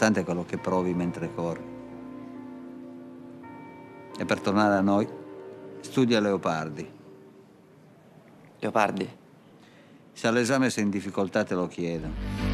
importante è quello che provi mentre corri. E per tornare a noi, studia Leopardi. Leopardi? Se all'esame sei in difficoltà te lo chiedo.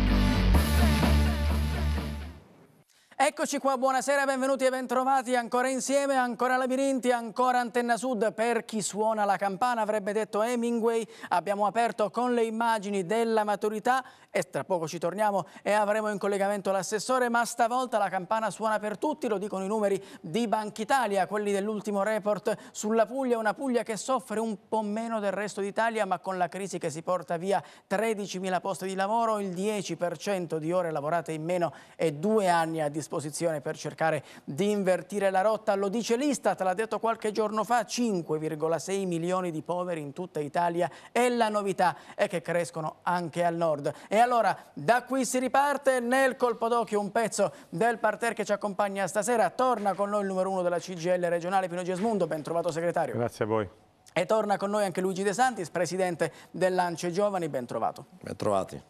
Eccoci qua, buonasera, benvenuti e bentrovati ancora insieme, ancora Labirinti, ancora Antenna Sud. Per chi suona la campana, avrebbe detto Hemingway, abbiamo aperto con le immagini della maturità e tra poco ci torniamo e avremo in collegamento l'assessore, ma stavolta la campana suona per tutti, lo dicono i numeri di Banca Italia, quelli dell'ultimo report sulla Puglia, una Puglia che soffre un po' meno del resto d'Italia, ma con la crisi che si porta via 13.000 posti di lavoro, il 10% di ore lavorate in meno e due anni a disposizione disposizione per cercare di invertire la rotta. Lo dice l'Istat, l'ha detto qualche giorno fa, 5,6 milioni di poveri in tutta Italia e la novità è che crescono anche al nord. E allora da qui si riparte nel colpo d'occhio un pezzo del parterre che ci accompagna stasera. Torna con noi il numero uno della CGL regionale Pino Gesmundo, ben trovato segretario. Grazie a voi. E torna con noi anche Luigi De Santis, presidente dell'Ance Giovani, ben trovato. Ben trovati.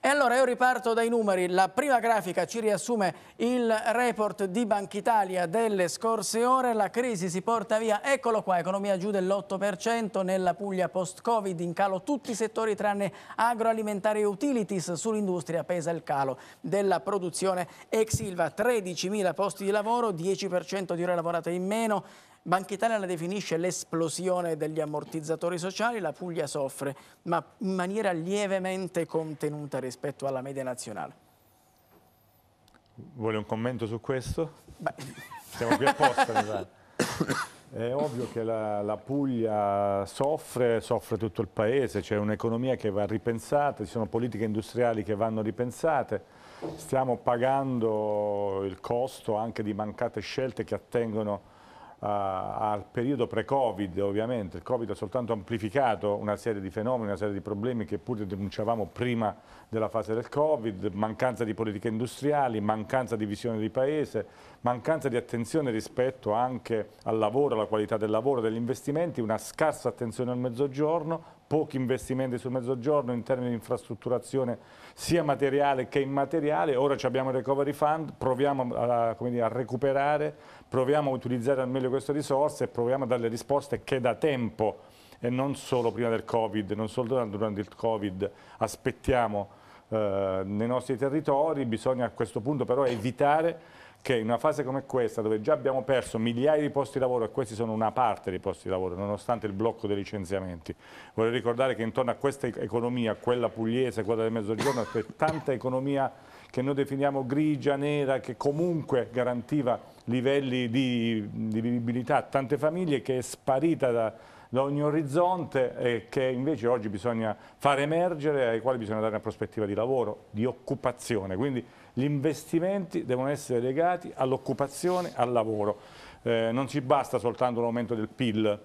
E allora io riparto dai numeri, la prima grafica ci riassume il report di Banca Italia delle scorse ore, la crisi si porta via, eccolo qua, economia giù dell'8% nella Puglia post-Covid, in calo tutti i settori tranne agroalimentari e utilities, sull'industria pesa il calo della produzione ex Silva, 13.000 posti di lavoro, 10% di ore lavorate in meno, Banca Italia la definisce l'esplosione degli ammortizzatori sociali, la Puglia soffre, ma in maniera lievemente contenuta rispetto alla media nazionale. Vuole un commento su questo? Beh. Siamo qui apposta, È ovvio che la, la, Puglia soffre, soffre tutto il paese, c'è un'economia che va ripensata, ci sono politiche industriali che vanno ripensate, stiamo pagando il costo anche di mancate scelte che attengono eh, al periodo pre-Covid, ovviamente, il Covid ha soltanto amplificato una serie di fenomeni, una serie di problemi che pure denunciavamo prima della fase del Covid, mancanza di politiche industriali, mancanza di visione di paese, mancanza di attenzione rispetto anche al lavoro, alla qualità del lavoro, degli investimenti, una scarsa attenzione al mezzogiorno, pochi investimenti sul mezzogiorno in termini di infrastrutturazione sia materiale che immateriale, ora abbiamo il recovery fund, proviamo a, dire, a recuperare, proviamo a utilizzare al meglio queste risorse e proviamo a dare risposte che da tempo e non solo prima del Covid, non solo durante il Covid aspettiamo eh, nei nostri territori, bisogna a questo punto però evitare che in una fase come questa, dove già abbiamo perso migliaia di posti di lavoro, e questi sono una parte dei posti di lavoro, nonostante il blocco dei licenziamenti, vorrei ricordare che intorno a questa economia, quella pugliese, quella del Mezzogiorno, c'è tanta economia che noi definiamo grigia, nera, che comunque garantiva livelli di, di vivibilità a tante famiglie, che è sparita da da ogni orizzonte e che invece oggi bisogna far emergere, ai quali bisogna dare una prospettiva di lavoro, di occupazione. Quindi gli investimenti devono essere legati all'occupazione, al lavoro. Eh, non ci basta soltanto l'aumento del PIL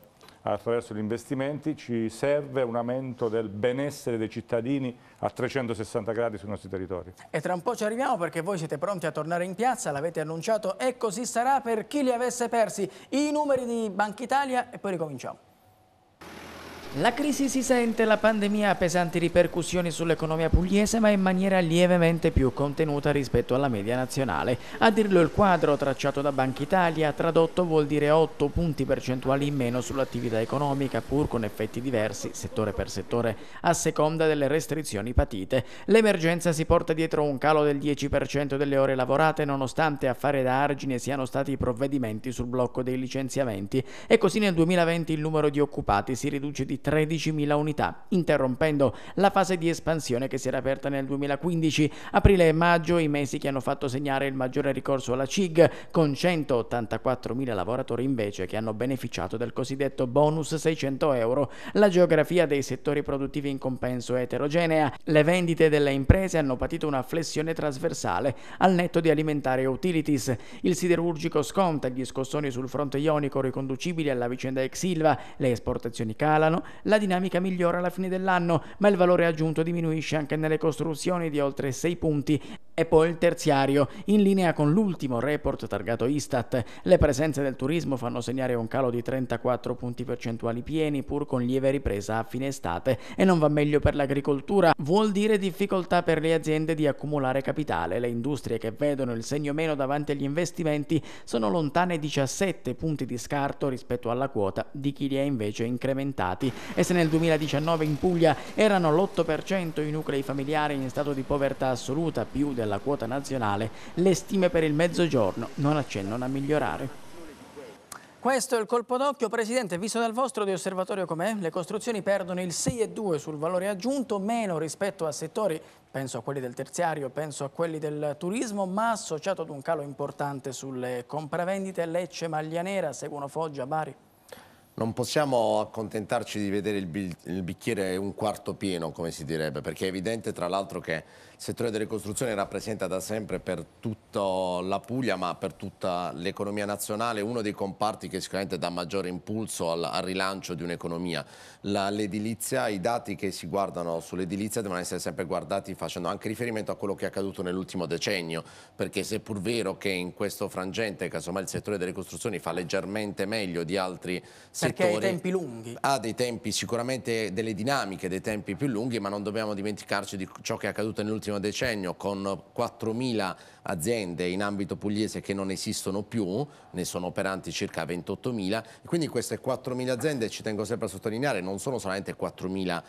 attraverso gli investimenti, ci serve un aumento del benessere dei cittadini a 360 gradi sui nostri territori. E tra un po' ci arriviamo perché voi siete pronti a tornare in piazza, l'avete annunciato e così sarà per chi li avesse persi. I numeri di Banca Italia e poi ricominciamo. La crisi si sente, la pandemia ha pesanti ripercussioni sull'economia pugliese ma in maniera lievemente più contenuta rispetto alla media nazionale. A dirlo il quadro tracciato da Banca Italia, tradotto vuol dire 8 punti percentuali in meno sull'attività economica pur con effetti diversi settore per settore a seconda delle restrizioni patite. L'emergenza si porta dietro un calo del 10% delle ore lavorate nonostante a fare da argine siano stati i provvedimenti sul blocco dei licenziamenti e così nel 2020 il numero di occupati si riduce di 13.000 unità, interrompendo la fase di espansione che si era aperta nel 2015. Aprile e maggio i mesi che hanno fatto segnare il maggiore ricorso alla CIG, con 184.000 lavoratori invece che hanno beneficiato del cosiddetto bonus 600 euro. La geografia dei settori produttivi in compenso è eterogenea, le vendite delle imprese hanno patito una flessione trasversale al netto di alimentare utilities. Il siderurgico sconta gli scossoni sul fronte ionico riconducibili alla vicenda ex Silva, le esportazioni calano, la dinamica migliora alla fine dell'anno, ma il valore aggiunto diminuisce anche nelle costruzioni di oltre 6 punti. E poi il terziario, in linea con l'ultimo report targato Istat, le presenze del turismo fanno segnare un calo di 34 punti percentuali pieni pur con lieve ripresa a fine estate e non va meglio per l'agricoltura, vuol dire difficoltà per le aziende di accumulare capitale, le industrie che vedono il segno meno davanti agli investimenti sono lontane 17 punti di scarto rispetto alla quota di chi li ha invece incrementati e se nel 2019 in Puglia erano l'8% i nuclei familiari in stato di povertà assoluta, più della quota nazionale, le stime per il mezzogiorno non accennano a migliorare. Questo è il colpo d'occhio, Presidente, visto dal vostro di osservatorio com'è? Le costruzioni perdono il 6,2 sul valore aggiunto, meno rispetto a settori, penso a quelli del terziario, penso a quelli del turismo, ma associato ad un calo importante sulle compravendite. Lecce, Maglia Nera, seguono Foggia, Bari. Non possiamo accontentarci di vedere il, il bicchiere un quarto pieno, come si direbbe, perché è evidente tra l'altro che settore delle costruzioni rappresenta da sempre per tutta la Puglia ma per tutta l'economia nazionale uno dei comparti che sicuramente dà maggiore impulso al, al rilancio di un'economia. L'edilizia, i dati che si guardano sull'edilizia devono essere sempre guardati facendo anche riferimento a quello che è accaduto nell'ultimo decennio perché se pur vero che in questo frangente casomai il settore delle costruzioni fa leggermente meglio di altri perché settori. Perché ha dei tempi lunghi. Ha dei tempi sicuramente delle dinamiche, dei tempi più lunghi ma non dobbiamo dimenticarci di ciò che è accaduto nell'ultimo ultimo decennio con 4.000 aziende in ambito pugliese che non esistono più, ne sono operanti circa 28.000, quindi queste 4.000 aziende, ci tengo sempre a sottolineare, non sono solamente 4.000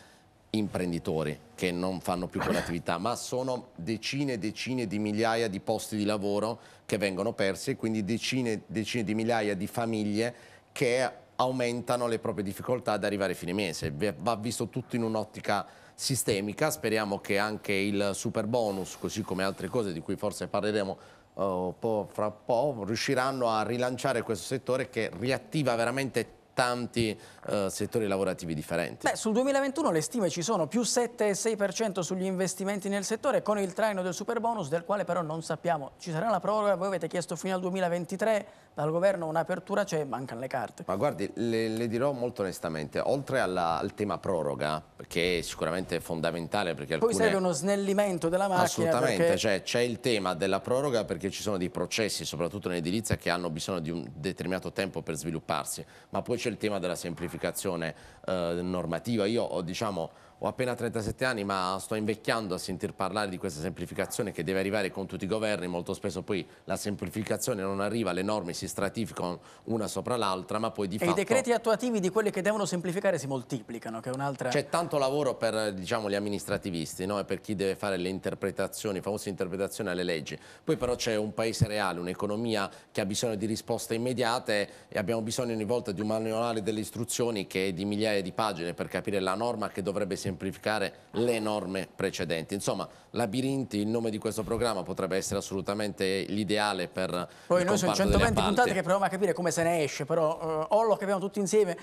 imprenditori che non fanno più quell'attività, ma sono decine e decine di migliaia di posti di lavoro che vengono persi e quindi decine e decine di migliaia di famiglie che aumentano le proprie difficoltà ad arrivare a fine mese. Va visto tutto in un'ottica sistemica, speriamo che anche il super bonus, così come altre cose di cui forse parleremo uh, po fra po', riusciranno a rilanciare questo settore che riattiva veramente tanti eh, settori lavorativi differenti. Beh, sul 2021 le stime ci sono più 7,6% sugli investimenti nel settore con il traino del super bonus del quale però non sappiamo. Ci sarà la proroga, voi avete chiesto fino al 2023, dal governo un'apertura c'è, cioè mancano le carte. Ma guardi, le, le dirò molto onestamente, oltre alla, al tema proroga, che è sicuramente fondamentale perché alcune... Poi serve uno snellimento della macchina. Assolutamente, perché... cioè, c'è il tema della proroga perché ci sono dei processi, soprattutto in edilizia, che hanno bisogno di un determinato tempo per svilupparsi, ma poi c'è il tema della semplificazione eh, normativa. Io ho diciamo ho appena 37 anni ma sto invecchiando a sentir parlare di questa semplificazione che deve arrivare con tutti i governi, molto spesso poi la semplificazione non arriva, le norme si stratificano una sopra l'altra ma poi di e fatto... E i decreti attuativi di quelle che devono semplificare si moltiplicano, che è un'altra... C'è tanto lavoro per diciamo, gli amministrativisti no? per chi deve fare le interpretazioni, famose interpretazioni alle leggi. Poi però c'è un paese reale, un'economia che ha bisogno di risposte immediate e abbiamo bisogno ogni volta di un manuale delle istruzioni che è di migliaia di pagine per capire la norma che dovrebbe semplificare semplificare le norme precedenti. Insomma, labirinti, il nome di questo programma potrebbe essere assolutamente l'ideale per Poi noi sono 120 puntate che proviamo a capire come se ne esce, però eh, o lo capiamo tutti insieme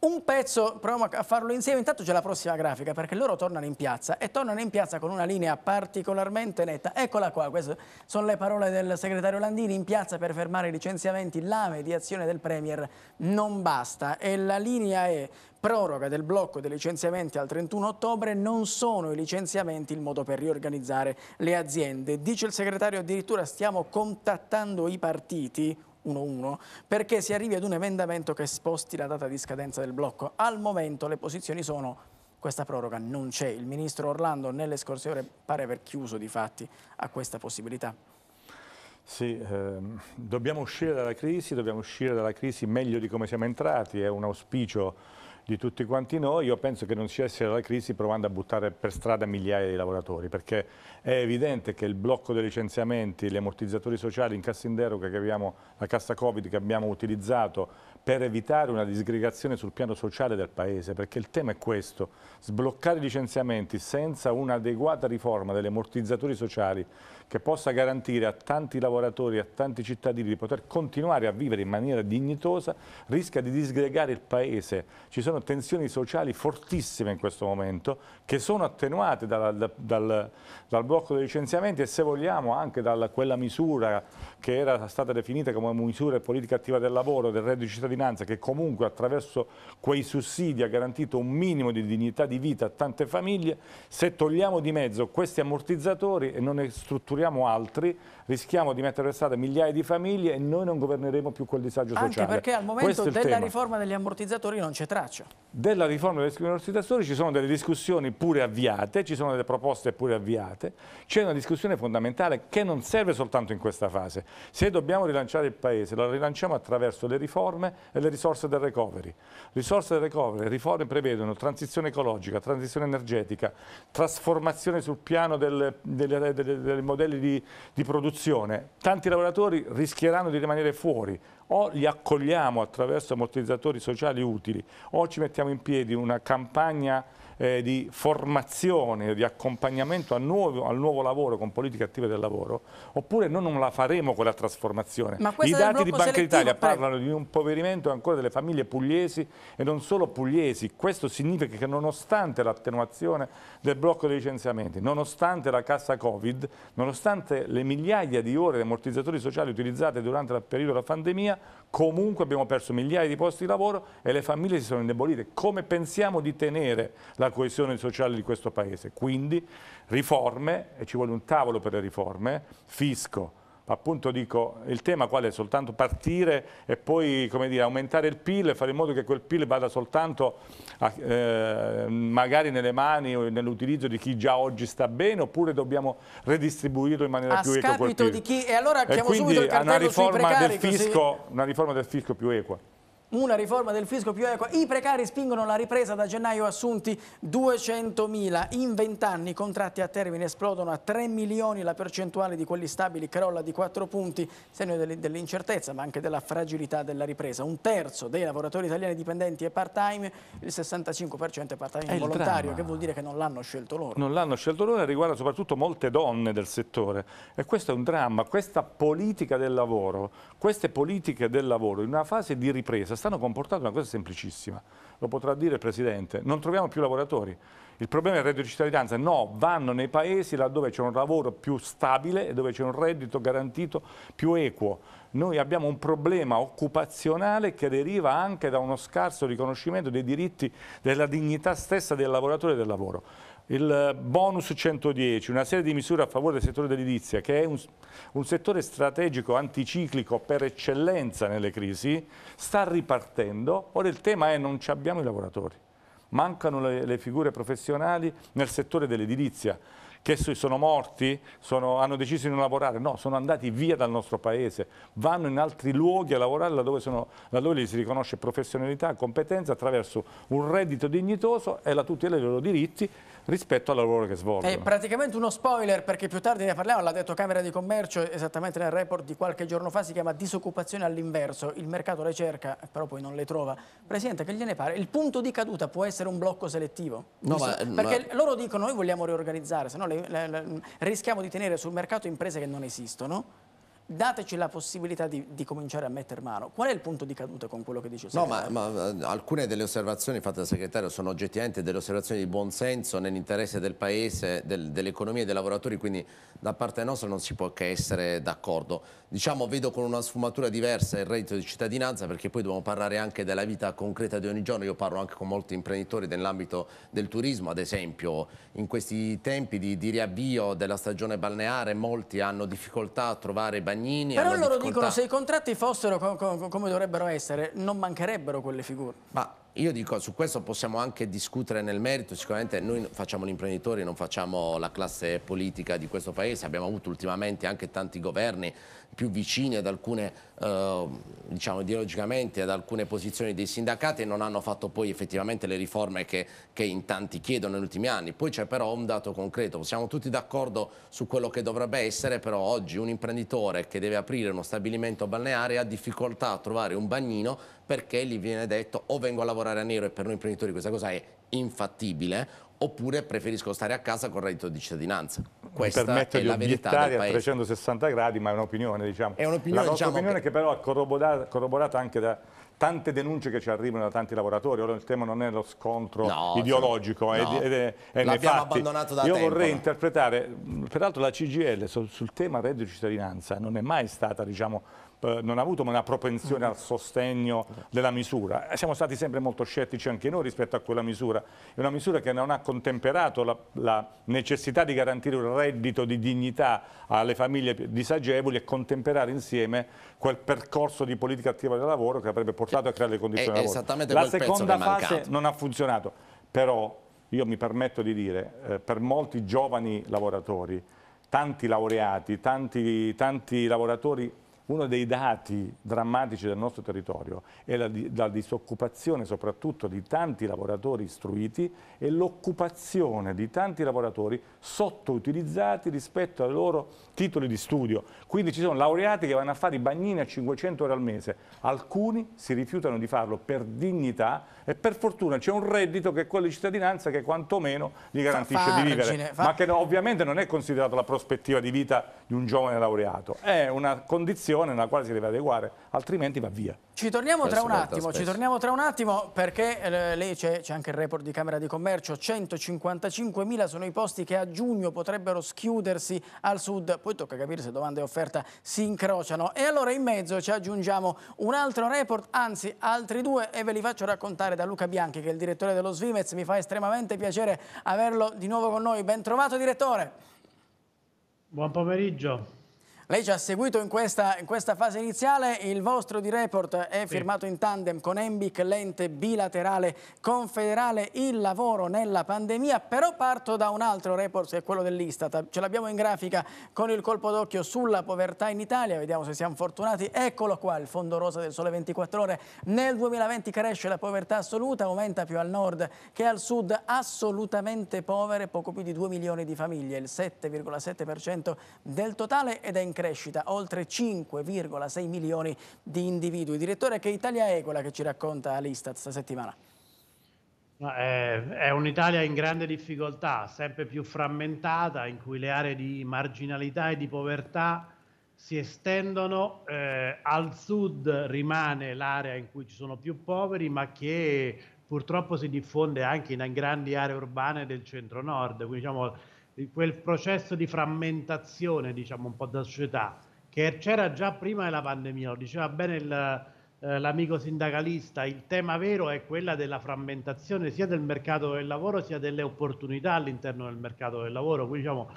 un pezzo, proviamo a farlo insieme, intanto c'è la prossima grafica perché loro tornano in piazza e tornano in piazza con una linea particolarmente netta. Eccola qua, queste sono le parole del segretario Landini in piazza per fermare i licenziamenti, la mediazione del Premier non basta e la linea è proroga del blocco dei licenziamenti al 31 ottobre, non sono i licenziamenti il modo per riorganizzare le aziende. Dice il segretario addirittura stiamo contattando i partiti, 1-1 perché si arrivi ad un emendamento che sposti la data di scadenza del blocco. Al momento le posizioni sono questa proroga non c'è. Il ministro Orlando nelle scorse ore pare aver chiuso di fatti a questa possibilità. Sì, ehm, dobbiamo uscire dalla crisi, dobbiamo uscire dalla crisi meglio di come siamo entrati, è un auspicio di tutti quanti noi, io penso che non si esce dalla crisi provando a buttare per strada migliaia di lavoratori, perché è evidente che il blocco dei licenziamenti, gli ammortizzatori sociali in cassa in deroga che abbiamo, la cassa Covid che abbiamo utilizzato per evitare una disgregazione sul piano sociale del Paese, perché il tema è questo, sbloccare i licenziamenti senza un'adeguata riforma degli ammortizzatori sociali che possa garantire a tanti lavoratori, a tanti cittadini di poter continuare a vivere in maniera dignitosa, rischia di disgregare il Paese. Ci sono tensioni sociali fortissime in questo momento che sono attenuate dal, dal, dal blocco dei licenziamenti e se vogliamo anche da quella misura che era stata definita come misura politica attiva del lavoro, del reddito di cittadino Finanza che comunque attraverso quei sussidi ha garantito un minimo di dignità di vita a tante famiglie, se togliamo di mezzo questi ammortizzatori e non ne strutturiamo altri, rischiamo di mettere strada migliaia di famiglie e noi non governeremo più quel disagio Anche sociale. Anche perché al momento della tema. riforma degli ammortizzatori non c'è traccia. Della riforma degli ammortizzatori ci sono delle discussioni pure avviate, ci sono delle proposte pure avviate, c'è una discussione fondamentale che non serve soltanto in questa fase. Se dobbiamo rilanciare il Paese, lo rilanciamo attraverso le riforme e le risorse del recovery. Risorse del recovery, le riforme prevedono transizione ecologica, transizione energetica, trasformazione sul piano dei modelli di, di produzione. Tanti lavoratori rischieranno di rimanere fuori, o li accogliamo attraverso ammortizzatori sociali utili o ci mettiamo in piedi una campagna eh, di formazione, di accompagnamento al nuovo, al nuovo, lavoro con politiche attive del lavoro, oppure noi non la faremo quella trasformazione. I dati di Banca d'Italia parlano di un impoverimento ancora delle famiglie pugliesi e non solo pugliesi. Questo significa che nonostante l'attenuazione del blocco dei licenziamenti, nonostante la cassa Covid, nonostante le migliaia di ore di ammortizzatori sociali utilizzate durante il periodo della pandemia, comunque abbiamo perso migliaia di posti di lavoro e le famiglie si sono indebolite. Come pensiamo di tenere la coesione sociale di questo Paese? Quindi riforme, e ci vuole un tavolo per le riforme, fisco, appunto dico, il tema qual è? Soltanto partire e poi dire, aumentare il PIL e fare in modo che quel PIL vada soltanto a, eh, magari nelle mani o nell'utilizzo di chi già oggi sta bene oppure dobbiamo redistribuirlo in maniera a più equa A PIL. Di chi... E allora chiamo e quindi subito il una riforma, precari, fisco, così... una riforma del fisco più equa. Una riforma del fisco più equa. I precari spingono la ripresa da gennaio assunti 200.000. In 20 anni i contratti a termine esplodono a 3 milioni. La percentuale di quelli stabili crolla di 4 punti, segno dell'incertezza ma anche della fragilità della ripresa. Un terzo dei lavoratori italiani dipendenti è part-time, il 65% è part-time volontario, che vuol dire che non l'hanno scelto loro. Non l'hanno scelto loro e riguarda soprattutto molte donne del settore. E questo è un dramma. Questa politica del lavoro, queste politiche del lavoro in una fase di ripresa stanno comportando una cosa semplicissima, lo potrà dire il Presidente, non troviamo più lavoratori. Il problema è il reddito di cittadinanza, no, vanno nei paesi laddove c'è un lavoro più stabile e dove c'è un reddito garantito più equo. Noi abbiamo un problema occupazionale che deriva anche da uno scarso riconoscimento dei diritti, della dignità stessa del lavoratore e del lavoro il eh, bonus 110, una serie di misure a favore del settore dell'edilizia, che è un, un, settore strategico anticiclico per eccellenza nelle crisi, sta ripartendo. Ora il tema è non abbiamo i lavoratori, mancano le, le figure professionali nel settore dell'edilizia che sono morti, sono, hanno deciso di non lavorare, no, sono andati via dal nostro paese, vanno in altri luoghi a lavorare laddove, sono, laddove si riconosce professionalità, competenza attraverso un reddito dignitoso e la tutela dei loro diritti rispetto al lavoro che svolgono. È praticamente uno spoiler perché più tardi ne parliamo, l'ha detto Camera di Commercio esattamente nel report di qualche giorno fa, si chiama disoccupazione all'inverso, il mercato le cerca però poi non le trova. Presidente, che gliene pare? Il punto di caduta può essere un blocco selettivo? No, ma, eh, perché ma... loro dicono noi vogliamo riorganizzare, se no rischiamo di tenere sul mercato imprese che non esistono dateci la possibilità di, di, cominciare a mettere mano. Qual è il punto di caduta con quello che dice il segretario? No, ma, ma eh, alcune delle osservazioni fatte dal segretario sono oggettivamente delle osservazioni di buonsenso nell'interesse del Paese, del, dell'economia e dei lavoratori, quindi da parte nostra non si può che essere d'accordo. Diciamo, vedo con una sfumatura diversa il reddito di cittadinanza, perché poi dobbiamo parlare anche della vita concreta di ogni giorno. Io parlo anche con molti imprenditori nell'ambito del turismo, ad esempio, in questi tempi di, di riavvio della stagione balneare molti hanno difficoltà a trovare bagni Magnini. Però loro difficoltà... dicono se i contratti fossero co co come dovrebbero essere, non mancherebbero quelle figure. Ma io dico, su questo possiamo anche discutere nel merito, sicuramente noi facciamo gli imprenditori, non facciamo la classe politica di questo paese, abbiamo avuto ultimamente anche tanti governi più vicini ad alcune, eh, diciamo ideologicamente, ad alcune posizioni dei sindacati e non hanno fatto poi effettivamente le riforme che, che in tanti chiedono negli ultimi anni. Poi c'è però un dato concreto, siamo tutti d'accordo su quello che dovrebbe essere, però oggi un imprenditore che deve aprire uno stabilimento balneare ha difficoltà a trovare un bagnino perché gli viene detto o vengo a lavorare a nero e per noi imprenditori questa cosa è infattibile oppure preferisco stare a casa con reddito di cittadinanza. Questa permette di obiettare a 360 gradi, ma è un'opinione, diciamo. È un'opinione, la diciamo opinione che... che... però è corroborata, corroborata anche da tante denunce che ci arrivano da tanti lavoratori. Ora il tema non è lo scontro no, ideologico, cioè, no. è, è, è nei fatti. Io tempo, vorrei no? interpretare, peraltro la CGL sul, sul tema reddito cittadinanza non è mai stata, diciamo, non ha avuto una propensione al sostegno della misura. Eh, siamo stati sempre molto scettici anche noi rispetto a quella misura. È una misura che non ha contemperato la, la necessità di garantire un reddito di dignità alle famiglie disagevoli e contemperare insieme quel percorso di politica attiva del lavoro che avrebbe portato a creare le condizioni di lavoro. La seconda fase non ha funzionato, però io mi permetto di dire, eh, per molti giovani lavoratori, tanti laureati, tanti, tanti lavoratori uno dei dati drammatici del nostro territorio è la, la disoccupazione soprattutto di tanti lavoratori istruiti e l'occupazione di tanti lavoratori sottoutilizzati rispetto ai loro titoli di studio. Quindi ci sono laureati che vanno a fare i bagnini a 500 euro al mese. Alcuni si rifiutano di farlo per dignità e per fortuna c'è un reddito che è quello di cittadinanza che quantomeno gli garantisce fa, fa di vivere. Argine, fa... Ma che no, ovviamente non è considerato la prospettiva di vita di un giovane laureato. È una condizione situazione nella quale si deve adeguare, altrimenti va via. Ci torniamo tra un attimo, ci torniamo tra un attimo perché eh, lei c'è anche il report di Camera di Commercio, 155.000 sono i posti che a giugno potrebbero schiudersi al sud, poi tocca capire se domanda e offerta si incrociano e allora in mezzo ci aggiungiamo un altro report, anzi altri due e ve li faccio raccontare da Luca Bianchi che è il direttore dello Svimez, mi fa estremamente piacere averlo di nuovo con noi, ben trovato direttore! Buon pomeriggio. Lei ci ha seguito in questa, in questa fase iniziale, il vostro di report è firmato in tandem con Embic, l'ente bilaterale confederale, il lavoro nella pandemia, però parto da un altro report che è quello dell'Istat, ce l'abbiamo in grafica con il colpo d'occhio sulla povertà in Italia, vediamo se siamo fortunati, eccolo qua il fondo rosa del sole 24 ore, nel 2020 cresce la povertà assoluta, aumenta più al nord che al sud, assolutamente povere, poco più di 2 milioni di famiglie, il 7,7% del totale ed è in crescita, oltre 5,6 milioni di individui. Direttore, che Italia è quella che ci racconta l'Istat stasettimana? Eh, è un'Italia in grande difficoltà, sempre più frammentata, in cui le aree di marginalità e di povertà si estendono, eh, al sud rimane l'area in cui ci sono più poveri, ma che purtroppo si diffonde anche in grandi aree urbane del centro-nord. Quindi diciamo quel processo di frammentazione, diciamo, un po' della società, che c'era già prima della pandemia, lo diceva bene il, eh, l'amico sindacalista, il tema vero è quella della frammentazione sia del mercato del lavoro sia delle opportunità all'interno del mercato del lavoro. Quindi diciamo,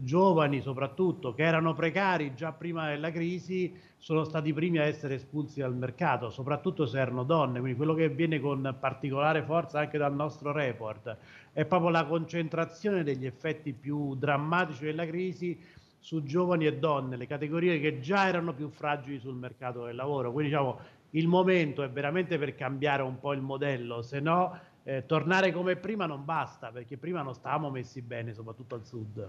giovani soprattutto che erano precari già prima della crisi sono stati i primi a essere espulsi dal mercato, soprattutto se erano donne, quindi quello che viene con particolare forza anche dal nostro report è proprio la concentrazione degli effetti più drammatici della crisi su giovani e donne, le categorie che già erano più fragili sul mercato del lavoro. Quindi diciamo il momento è veramente per cambiare un po' il modello, se no eh, tornare come prima non basta, perché prima non stavamo messi bene, soprattutto al sud.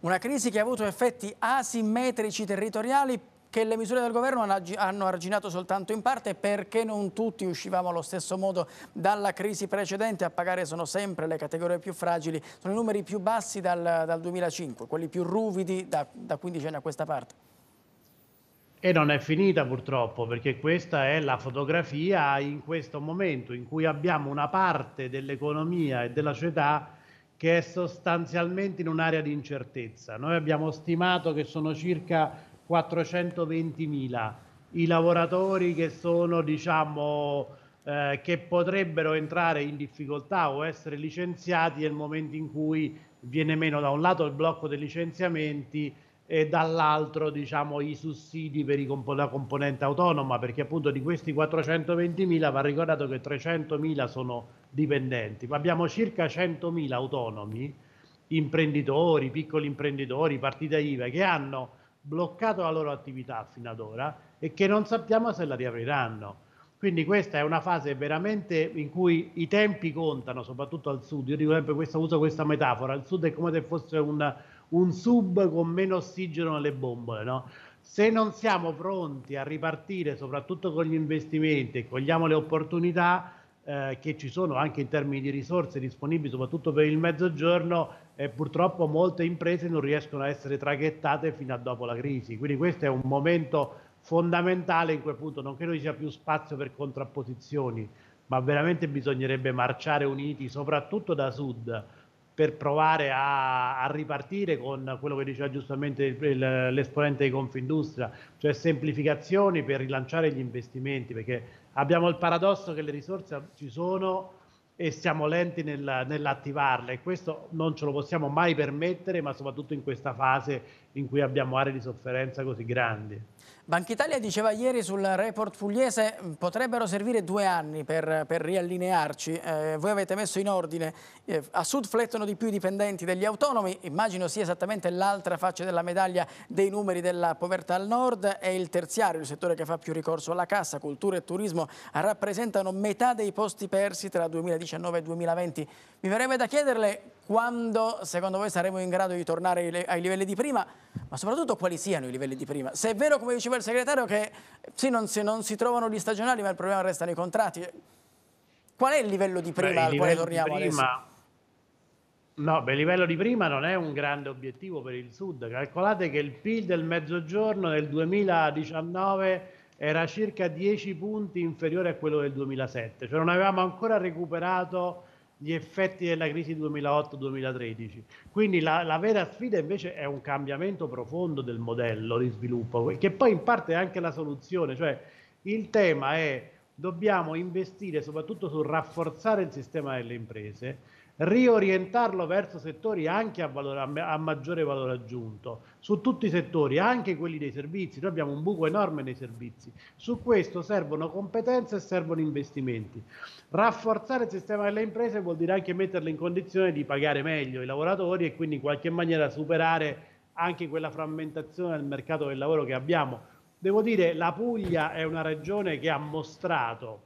Una crisi che ha avuto effetti asimmetrici territoriali che le misure del governo hanno arginato soltanto in parte perché non tutti uscivamo allo stesso modo dalla crisi precedente, a pagare sono sempre le categorie più fragili, sono i numeri più bassi dal, dal 2005, quelli più ruvidi da, da 15 anni a questa parte. E non è finita purtroppo, perché questa è la fotografia in questo momento in cui abbiamo una parte dell'economia e della società che è sostanzialmente in un'area di incertezza. Noi abbiamo stimato che sono circa 420.000. I lavoratori che sono, diciamo, eh, che potrebbero entrare in difficoltà o essere licenziati nel momento in cui viene meno da un lato il blocco dei licenziamenti e dall'altro diciamo, i sussidi per i comp- la componente autonoma, perché appunto di questi 420.000 va ricordato che 300.000 sono dipendenti, ma abbiamo circa 100.000 autonomi, imprenditori, piccoli imprenditori, partita IVA, che hanno bloccato la loro attività fino ad ora e che non sappiamo se la riapriranno. Quindi questa è una fase veramente in cui i tempi contano, soprattutto al sud. Io dico sempre questa, uso questa metafora, il sud è come se fosse un, un sub con meno ossigeno nelle bombole. No? Se non siamo pronti a ripartire, soprattutto con gli investimenti e cogliamo le opportunità, eh, che ci sono anche in termini di risorse disponibili, soprattutto per il mezzogiorno, eh, purtroppo molte imprese non riescono a essere traghettate fino a dopo la crisi. Quindi questo è un momento fondamentale in quel punto, non credo ci sia più spazio per contrapposizioni, ma veramente bisognerebbe marciare uniti, soprattutto da sud, per provare a, a, ripartire con quello che diceva giustamente il, il, l'esponente di Confindustria, cioè semplificazioni per rilanciare gli investimenti, perché abbiamo il paradosso che le risorse ci sono e siamo lenti nel, nell'attivarle e questo non ce lo possiamo mai permettere, ma soprattutto in questa fase in cui abbiamo aree di sofferenza così grandi. Banca Italia diceva ieri sul report pugliese potrebbero servire due anni per, per riallinearci. Eh, voi avete messo in ordine, eh, a sud flettono di più i dipendenti degli autonomi, immagino sia esattamente l'altra faccia della medaglia dei numeri della povertà al nord e il terziario, il settore che fa più ricorso alla cassa, cultura e turismo rappresentano metà dei posti persi tra 2019 e 2020. Mi verrebbe da chiederle quando secondo voi saremo in grado di tornare ai livelli di prima, ma soprattutto quali siano i livelli di prima. Se è vero, come diceva il segretario, che sì, non si, non si trovano gli stagionali, ma il problema restano i contratti, qual è il livello di prima beh, al quale torniamo prima, adesso? No, beh, il livello di prima non è un grande obiettivo per il Sud. Calcolate che il PIL del Mezzogiorno nel 2019 era circa 10 punti inferiore a quello del 2007, cioè non avevamo ancora recuperato gli effetti della crisi 2008-2013. Quindi la, la, vera sfida invece è un cambiamento profondo del modello di sviluppo, che poi in parte è anche la soluzione, cioè il tema è dobbiamo investire soprattutto sul rafforzare il sistema delle imprese, riorientarlo verso settori anche a, valore, a, maggiore valore aggiunto, su tutti i settori, anche quelli dei servizi. Noi abbiamo un buco enorme nei servizi. Su questo servono competenze e servono investimenti. Rafforzare il sistema delle imprese vuol dire anche metterle in condizione di pagare meglio i lavoratori e quindi in qualche maniera superare anche quella frammentazione del mercato del lavoro che abbiamo. Devo dire, la Puglia è una regione che ha mostrato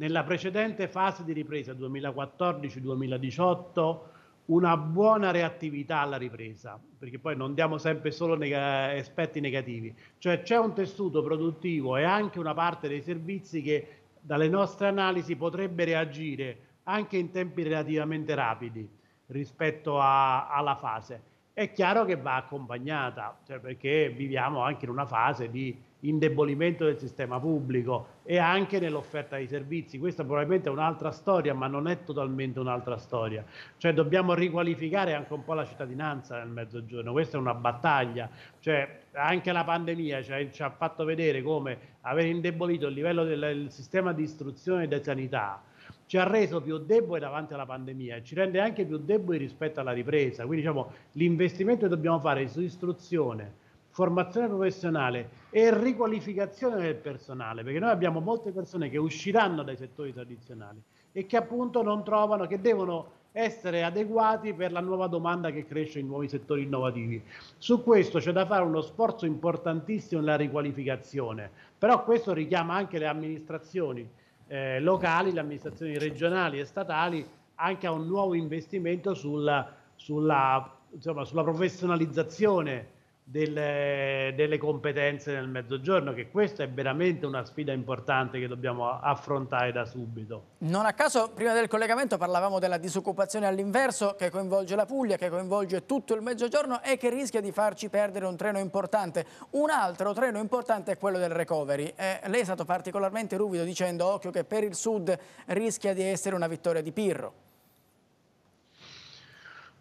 nella precedente fase di ripresa 2014-2018 una buona reattività alla ripresa, perché poi non diamo sempre solo nega- aspetti negativi, cioè c'è un tessuto produttivo e anche una parte dei servizi che dalle nostre analisi potrebbe reagire anche in tempi relativamente rapidi rispetto a- alla fase. È chiaro che va accompagnata, cioè perché viviamo anche in una fase di indebolimento del sistema pubblico e anche nell'offerta dei servizi. Questa probabilmente è un'altra storia, ma non è totalmente un'altra storia. Cioè dobbiamo riqualificare anche un po' la cittadinanza nel mezzogiorno, questa è una battaglia. Cioè, anche la pandemia cioè, ci ha fatto vedere come aver indebolito il livello del sistema di istruzione e di sanità ci ha reso più deboli davanti alla pandemia e ci rende anche più deboli rispetto alla ripresa. Quindi diciamo l'investimento che dobbiamo fare su istruzione, formazione professionale e riqualificazione del personale, perché noi abbiamo molte persone che usciranno dai settori tradizionali e che appunto non trovano, che devono essere adeguati per la nuova domanda che cresce in nuovi settori innovativi. Su questo c'è da fare uno sforzo importantissimo nella riqualificazione, però questo richiama anche le amministrazioni eh, locali, le amministrazioni regionali e statali anche a un nuovo investimento sulla, sulla, insomma, sulla professionalizzazione delle, delle, competenze nel mezzogiorno, che questa è veramente una sfida importante che dobbiamo affrontare da subito. Non a caso, prima del collegamento parlavamo della disoccupazione all'inverso che coinvolge la Puglia, che coinvolge tutto il mezzogiorno e che rischia di farci perdere un treno importante. Un altro treno importante è quello del recovery. Eh, lei è stato particolarmente ruvido dicendo occhio che per il sud rischia di essere una vittoria di Pirro.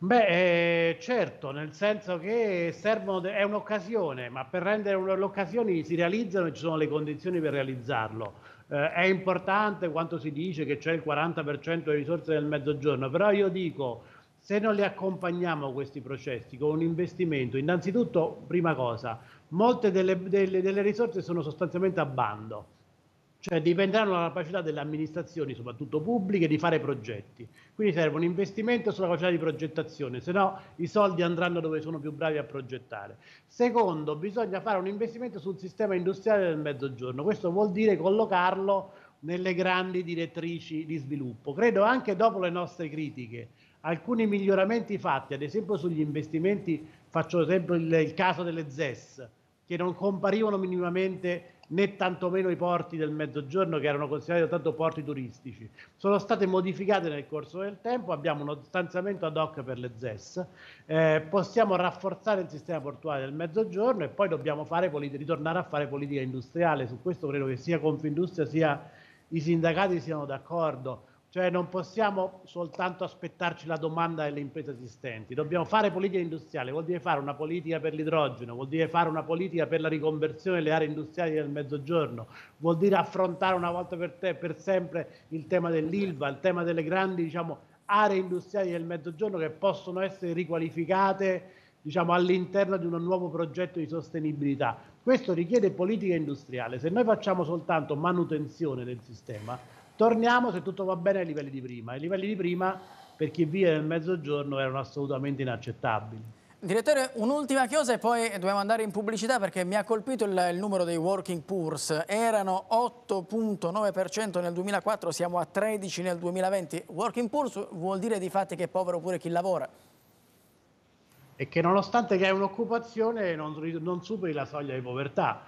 Beh, eh, certo, nel senso che servono, è un'occasione, ma per rendere l'occasione si realizzano e ci sono le condizioni per realizzarlo. Eh, è importante quanto si dice che c'è il 40% delle risorse del mezzogiorno, però io dico, se non li accompagniamo questi processi con un investimento, innanzitutto, prima cosa, molte delle, delle, delle risorse sono sostanzialmente a bando cioè dipenderanno dalla capacità delle amministrazioni, soprattutto pubbliche, di fare progetti. Quindi serve un investimento sulla capacità di progettazione, se no i soldi andranno dove sono più bravi a progettare. Secondo, bisogna fare un investimento sul sistema industriale del mezzogiorno, questo vuol dire collocarlo nelle grandi direttrici di sviluppo. Credo anche dopo le nostre critiche, alcuni miglioramenti fatti, ad esempio sugli investimenti, faccio esempio il, il caso delle ZES, che non comparivano minimamente né tantomeno i porti del Mezzogiorno che erano considerati tanto porti turistici. Sono state modificate nel corso del tempo, abbiamo uno stanziamento ad hoc per le ZES, eh, possiamo rafforzare il sistema portuale del Mezzogiorno e poi dobbiamo politi- ritornare a fare politica industriale, su questo credo che sia Confindustria sia i sindacati siano d'accordo. Cioè non possiamo soltanto aspettarci la domanda delle imprese esistenti, dobbiamo fare politica industriale, vuol dire fare una politica per l'idrogeno, vuol dire fare una politica per la riconversione delle aree industriali del mezzogiorno, vuol dire affrontare una volta per, te, per sempre il tema dell'ILVA, il tema delle grandi diciamo, aree industriali del mezzogiorno che possono essere riqualificate diciamo, all'interno di un nuovo progetto di sostenibilità. Questo richiede politica industriale, se noi facciamo soltanto manutenzione del sistema Torniamo, se tutto va bene, ai livelli di prima. I livelli di prima, per chi vive nel mezzogiorno, erano assolutamente inaccettabili. Direttore, un'ultima chiosa e poi dobbiamo andare in pubblicità perché mi ha colpito il, il numero dei working poors. Erano 8.9% nel 2004, siamo a 13 nel 2020. Working poors vuol dire di fatto che è povero pure chi lavora. E che nonostante che hai un'occupazione non, non superi la soglia di povertà.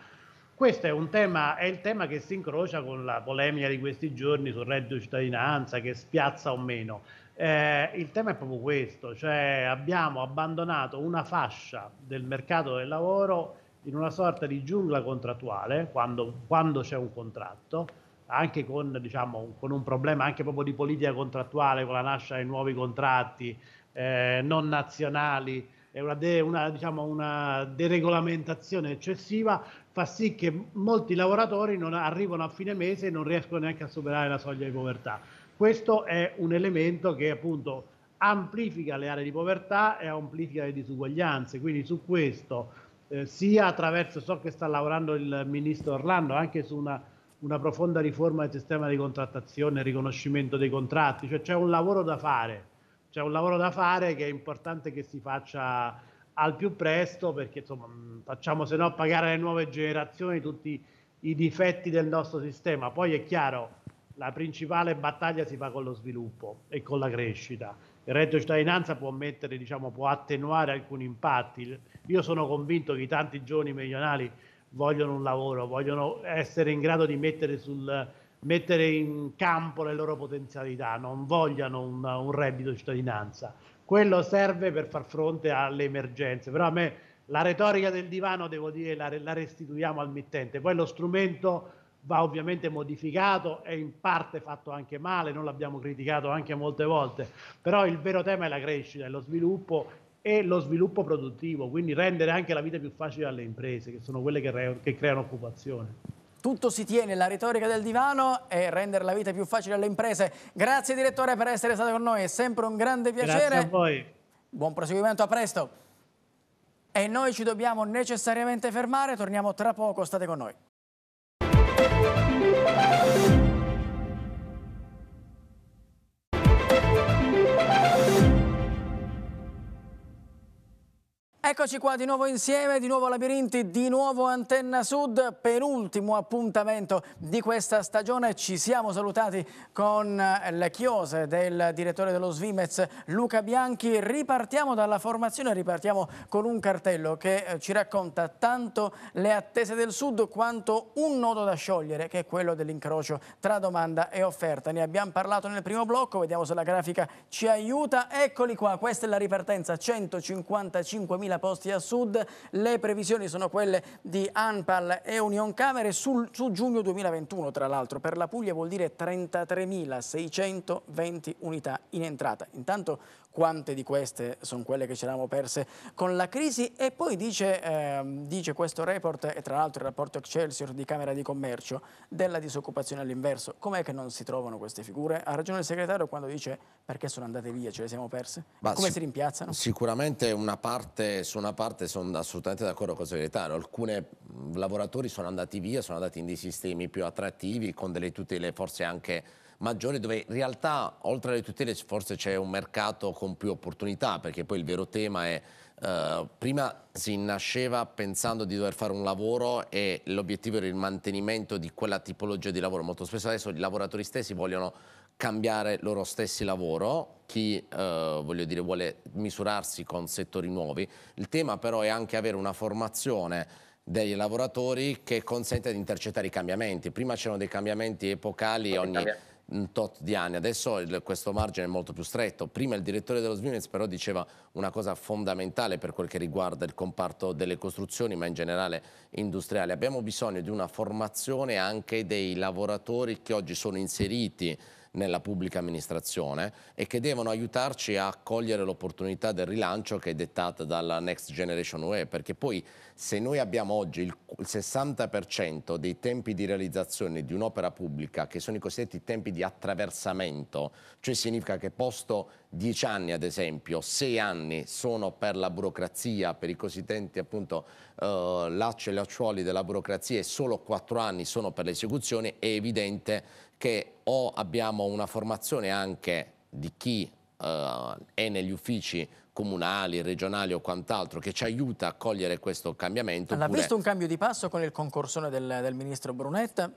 Questo è, tema, è, il tema che si incrocia con la polemica di questi giorni sul reddito di cittadinanza, che spiazza o meno. Eh, il tema è proprio questo, cioè abbiamo abbandonato una fascia del mercato del lavoro in una sorta di giungla contrattuale, quando, quando c'è un contratto, anche con, diciamo, con, un problema anche proprio di politica contrattuale, con la nascita di nuovi contratti eh, non nazionali, è una, de, una, diciamo, una, deregolamentazione eccessiva, fa sì che molti lavoratori non arrivano a fine mese e non riescono neanche a superare la soglia di povertà. Questo è un elemento che appunto amplifica le aree di povertà e amplifica le disuguaglianze, quindi su questo eh, sia attraverso, so che sta lavorando il ministro Orlando anche su una, una profonda riforma del sistema di contrattazione, e riconoscimento dei contratti, cioè c'è un lavoro da fare, c'è un lavoro da fare che è importante che si faccia al più presto perché insomma mm, facciamo se no pagare alle nuove generazioni tutti i difetti del nostro sistema. Poi è chiaro, la principale battaglia si fa con lo sviluppo e con la crescita. Il reddito di cittadinanza può mettere, diciamo, può attenuare alcuni impatti. Io sono convinto che i tanti giovani meridionali vogliono un lavoro, vogliono essere in grado di mettere, sul, mettere in campo le loro potenzialità, non vogliono un, un reddito di cittadinanza quello serve per far fronte alle emergenze. Però a me la retorica del divano, devo dire, la, la restituiamo al mittente. Poi lo strumento va ovviamente modificato e in parte fatto anche male, non l'abbiamo criticato anche molte volte, però il vero tema è la crescita è lo sviluppo e lo sviluppo produttivo, quindi rendere anche la vita più facile alle imprese, che sono quelle che, re- che creano occupazione. Tutto si tiene, la retorica del divano e rendere la vita più facile alle imprese. Grazie direttore per essere stato con noi, è sempre un grande piacere. Grazie a voi. Buon proseguimento, a presto. E noi ci dobbiamo necessariamente fermare, torniamo tra poco, state con noi. Eccoci qua di nuovo insieme, di nuovo Labirinti, di nuovo Antenna Sud, penultimo appuntamento di questa stagione. Ci siamo salutati con eh, le chiose del direttore dello Svimez Luca Bianchi. Ripartiamo dalla formazione, ripartiamo con un cartello che eh, ci racconta tanto le attese del Sud quanto un nodo da sciogliere che è quello dell'incrocio tra domanda e offerta. Ne abbiamo parlato nel primo blocco, vediamo se la grafica ci aiuta. Eccoli qua, questa è la ripartenza, 155.000 posti a sud. Le previsioni sono quelle di ANPAL e Union Camere sul, su giugno 2021, tra l'altro. Per la Puglia vuol dire 33.620 unità in entrata. Intanto quante di queste sono quelle che ci eravamo perse con la crisi e poi dice, eh, dice questo report e tra l'altro il rapporto Excelsior di Camera di Commercio della disoccupazione all'inverso com'è che non si trovano queste figure? Ha ragione il segretario quando dice perché sono andate via, ce le siamo perse? Ma Come si rimpiazzano? Sicuramente una parte su una parte sono assolutamente d'accordo con segretario. Alcuni lavoratori sono andati via, sono andati in dei sistemi più attrattivi, con delle tutele forse anche maggiori, dove in realtà oltre alle tutele forse c'è un mercato con più opportunità, perché poi il vero tema è Uh, prima si nasceva pensando di dover fare un lavoro e l'obiettivo era il mantenimento di quella tipologia di lavoro. Molto spesso adesso i lavoratori stessi vogliono cambiare loro stessi lavoro, chi eh, voglio dire, vuole misurarsi con settori nuovi. Il tema però è anche avere una formazione dei lavoratori che consente di intercettare i cambiamenti. Prima c'erano dei cambiamenti epocali ogni tot di anni, adesso il, questo margine è molto più stretto. Prima il direttore dello Sviunez però diceva una cosa fondamentale per quel che riguarda il comparto delle costruzioni, ma in generale industriale. Abbiamo bisogno di una formazione anche dei lavoratori che oggi sono inseriti nella pubblica amministrazione e che devono aiutarci a cogliere l'opportunità del rilancio che è dettata dalla Next Generation UE, perché poi se noi abbiamo oggi il 60% dei tempi di realizzazione di un'opera pubblica, che sono i cosiddetti tempi di attraversamento, cioè significa che posto 10 anni ad esempio, 6 anni sono per la burocrazia, per i cosiddetti appunto eh, lacci e lacciuoli della burocrazia e solo 4 anni sono per l'esecuzione, è evidente che o abbiamo una formazione anche di chi eh, è negli uffici comunali, regionali o quant'altro che ci aiuta a cogliere questo cambiamento. L'ha oppure... visto un cambio di passo con il concorsone del, del ministro Brunetta?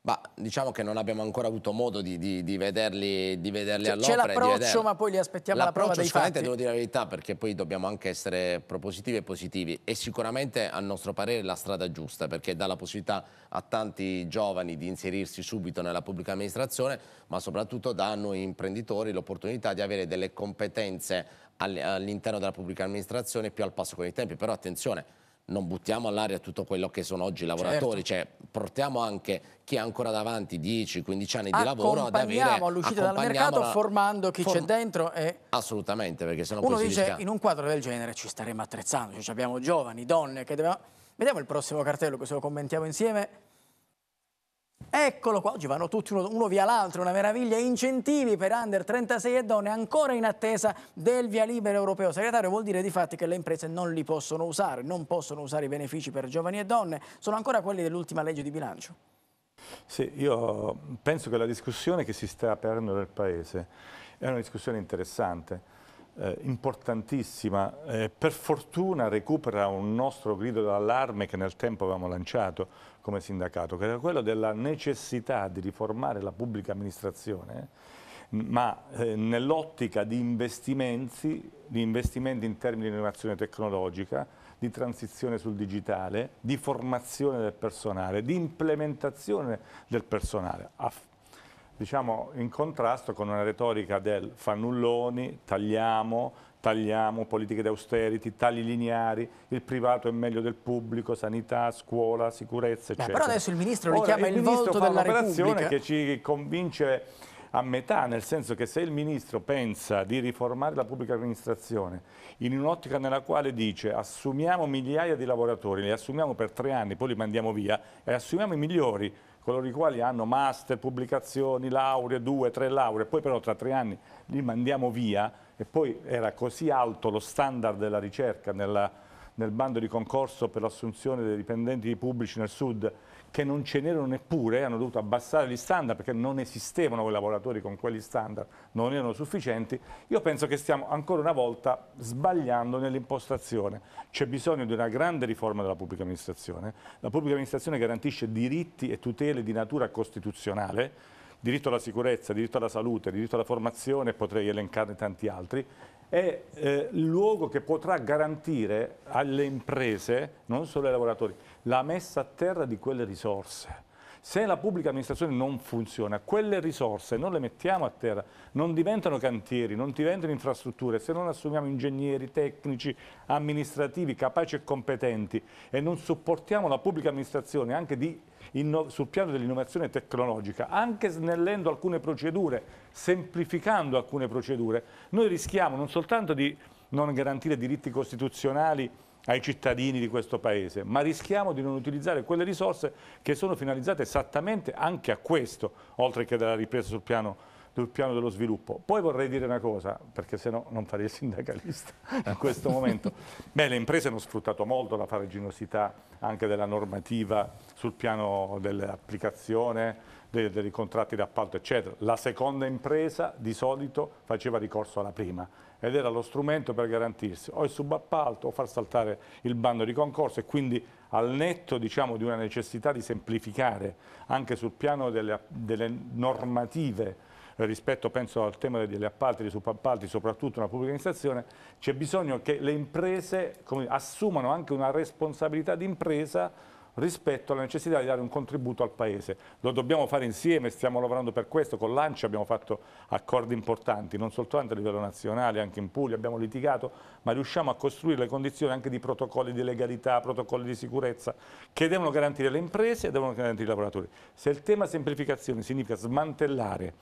Ma diciamo che non abbiamo ancora avuto modo di, di, di vederli, di vederli cioè, all'opera. C'è l'approccio, ma poi li aspettiamo alla prova dei sicuramente fatti. devo dire la verità, perché poi dobbiamo anche essere propositivi e positivi. E sicuramente, a nostro parere, la strada giusta, perché dà la possibilità a tanti giovani di inserirsi subito nella pubblica amministrazione, ma soprattutto dà a noi imprenditori l'opportunità di avere delle competenze all'interno della pubblica amministrazione più al passo con i tempi. Però attenzione, non buttiamo all'aria tutto quello che sono oggi i lavoratori, certo. cioè portiamo anche chi ha ancora davanti 10-15 anni di lavoro ad avere all'uscita dal mercato la... formando chi Form... c'è dentro e assolutamente perché se sennò uno dice rischia... in un quadro del genere ci staremo attrezzando, cioè abbiamo giovani, donne che dobbiamo vediamo il prossimo cartello così lo commentiamo insieme Eccolo qua, oggi vanno tutti uno, uno via l'altro, una meraviglia, incentivi per under 36 e donne ancora in attesa del via libero europeo. Segretario vuol dire di fatto che le imprese non li possono usare, non possono usare i benefici per giovani e donne, sono ancora quelli dell'ultima legge di bilancio. Sì, io penso che la discussione che si sta aprendo nel Paese è una discussione interessante, eh, importantissima, eh, per fortuna recupera un nostro grido d'allarme che nel tempo avevamo lanciato, come sindacato, che era quello della necessità di riformare la pubblica amministrazione, ma eh, nell'ottica di investimenti, di investimenti in termini di innovazione tecnologica, di transizione sul digitale, di formazione del personale, di implementazione del personale, a, diciamo in contrasto con una retorica del fannulloni, tagliamo, tagliamo politiche di austerity, tagli lineari, il privato è meglio del pubblico, sanità, scuola, sicurezza, eccetera. Beh, però adesso il ministro richiama il, il volto della Repubblica. Il ministro un'operazione che ci convince a metà, nel senso che se il ministro pensa di riformare la pubblica amministrazione in un'ottica nella quale dice assumiamo migliaia di lavoratori, li assumiamo per tre anni, poi li mandiamo via e assumiamo i migliori, coloro i quali hanno master, pubblicazioni, lauree, due, tre lauree, poi però tra tre anni li mandiamo via, e poi era così alto lo standard della ricerca nella, nel bando di concorso per l'assunzione dei dipendenti pubblici nel sud che non ce n'erano neppure, hanno dovuto abbassare gli standard perché non esistevano quei lavoratori con quegli standard, non erano sufficienti, io penso che stiamo ancora una volta sbagliando nell'impostazione. C'è bisogno di una grande riforma della pubblica amministrazione. La pubblica amministrazione garantisce diritti e tutele di natura costituzionale, diritto alla sicurezza, diritto alla salute, diritto alla formazione, potrei elencarne tanti altri, è eh, il luogo che potrà garantire alle imprese, non solo ai lavoratori, la messa a terra di quelle risorse. Se la pubblica amministrazione non funziona, quelle risorse non le mettiamo a terra, non diventano cantieri, non diventano infrastrutture, se non assumiamo ingegneri, tecnici, amministrativi capaci e competenti e non supportiamo la pubblica amministrazione anche di sul piano dell'innovazione tecnologica, anche snellendo alcune procedure, semplificando alcune procedure, noi rischiamo non soltanto di non garantire diritti costituzionali ai cittadini di questo Paese, ma rischiamo di non utilizzare quelle risorse che sono finalizzate esattamente anche a questo, oltre che alla ripresa sul piano sul piano dello sviluppo. Poi vorrei dire una cosa, perché se no non farei il sindacalista in questo momento. Beh, le imprese hanno sfruttato molto la faraginosità anche della normativa sul piano dell'applicazione, dei, dei contratti d'appalto, eccetera. La seconda impresa di solito faceva ricorso alla prima ed era lo strumento per garantirsi o il subappalto o far saltare il bando di concorso e quindi al netto diciamo, di una necessità di semplificare anche sul piano delle, delle normative rispetto penso al tema degli appalti, dei subappalti, soprattutto nella pubblica amministrazione, c'è bisogno che le imprese come, assumano anche una responsabilità d'impresa rispetto alla necessità di dare un contributo al Paese. Lo dobbiamo fare insieme, stiamo lavorando per questo, con l'Ancia abbiamo fatto accordi importanti, non soltanto a livello nazionale, anche in Puglia abbiamo litigato, ma riusciamo a costruire le condizioni anche di protocolli di legalità, protocolli di sicurezza, che devono garantire le imprese e devono garantire i lavoratori. Se il tema semplificazione significa smantellare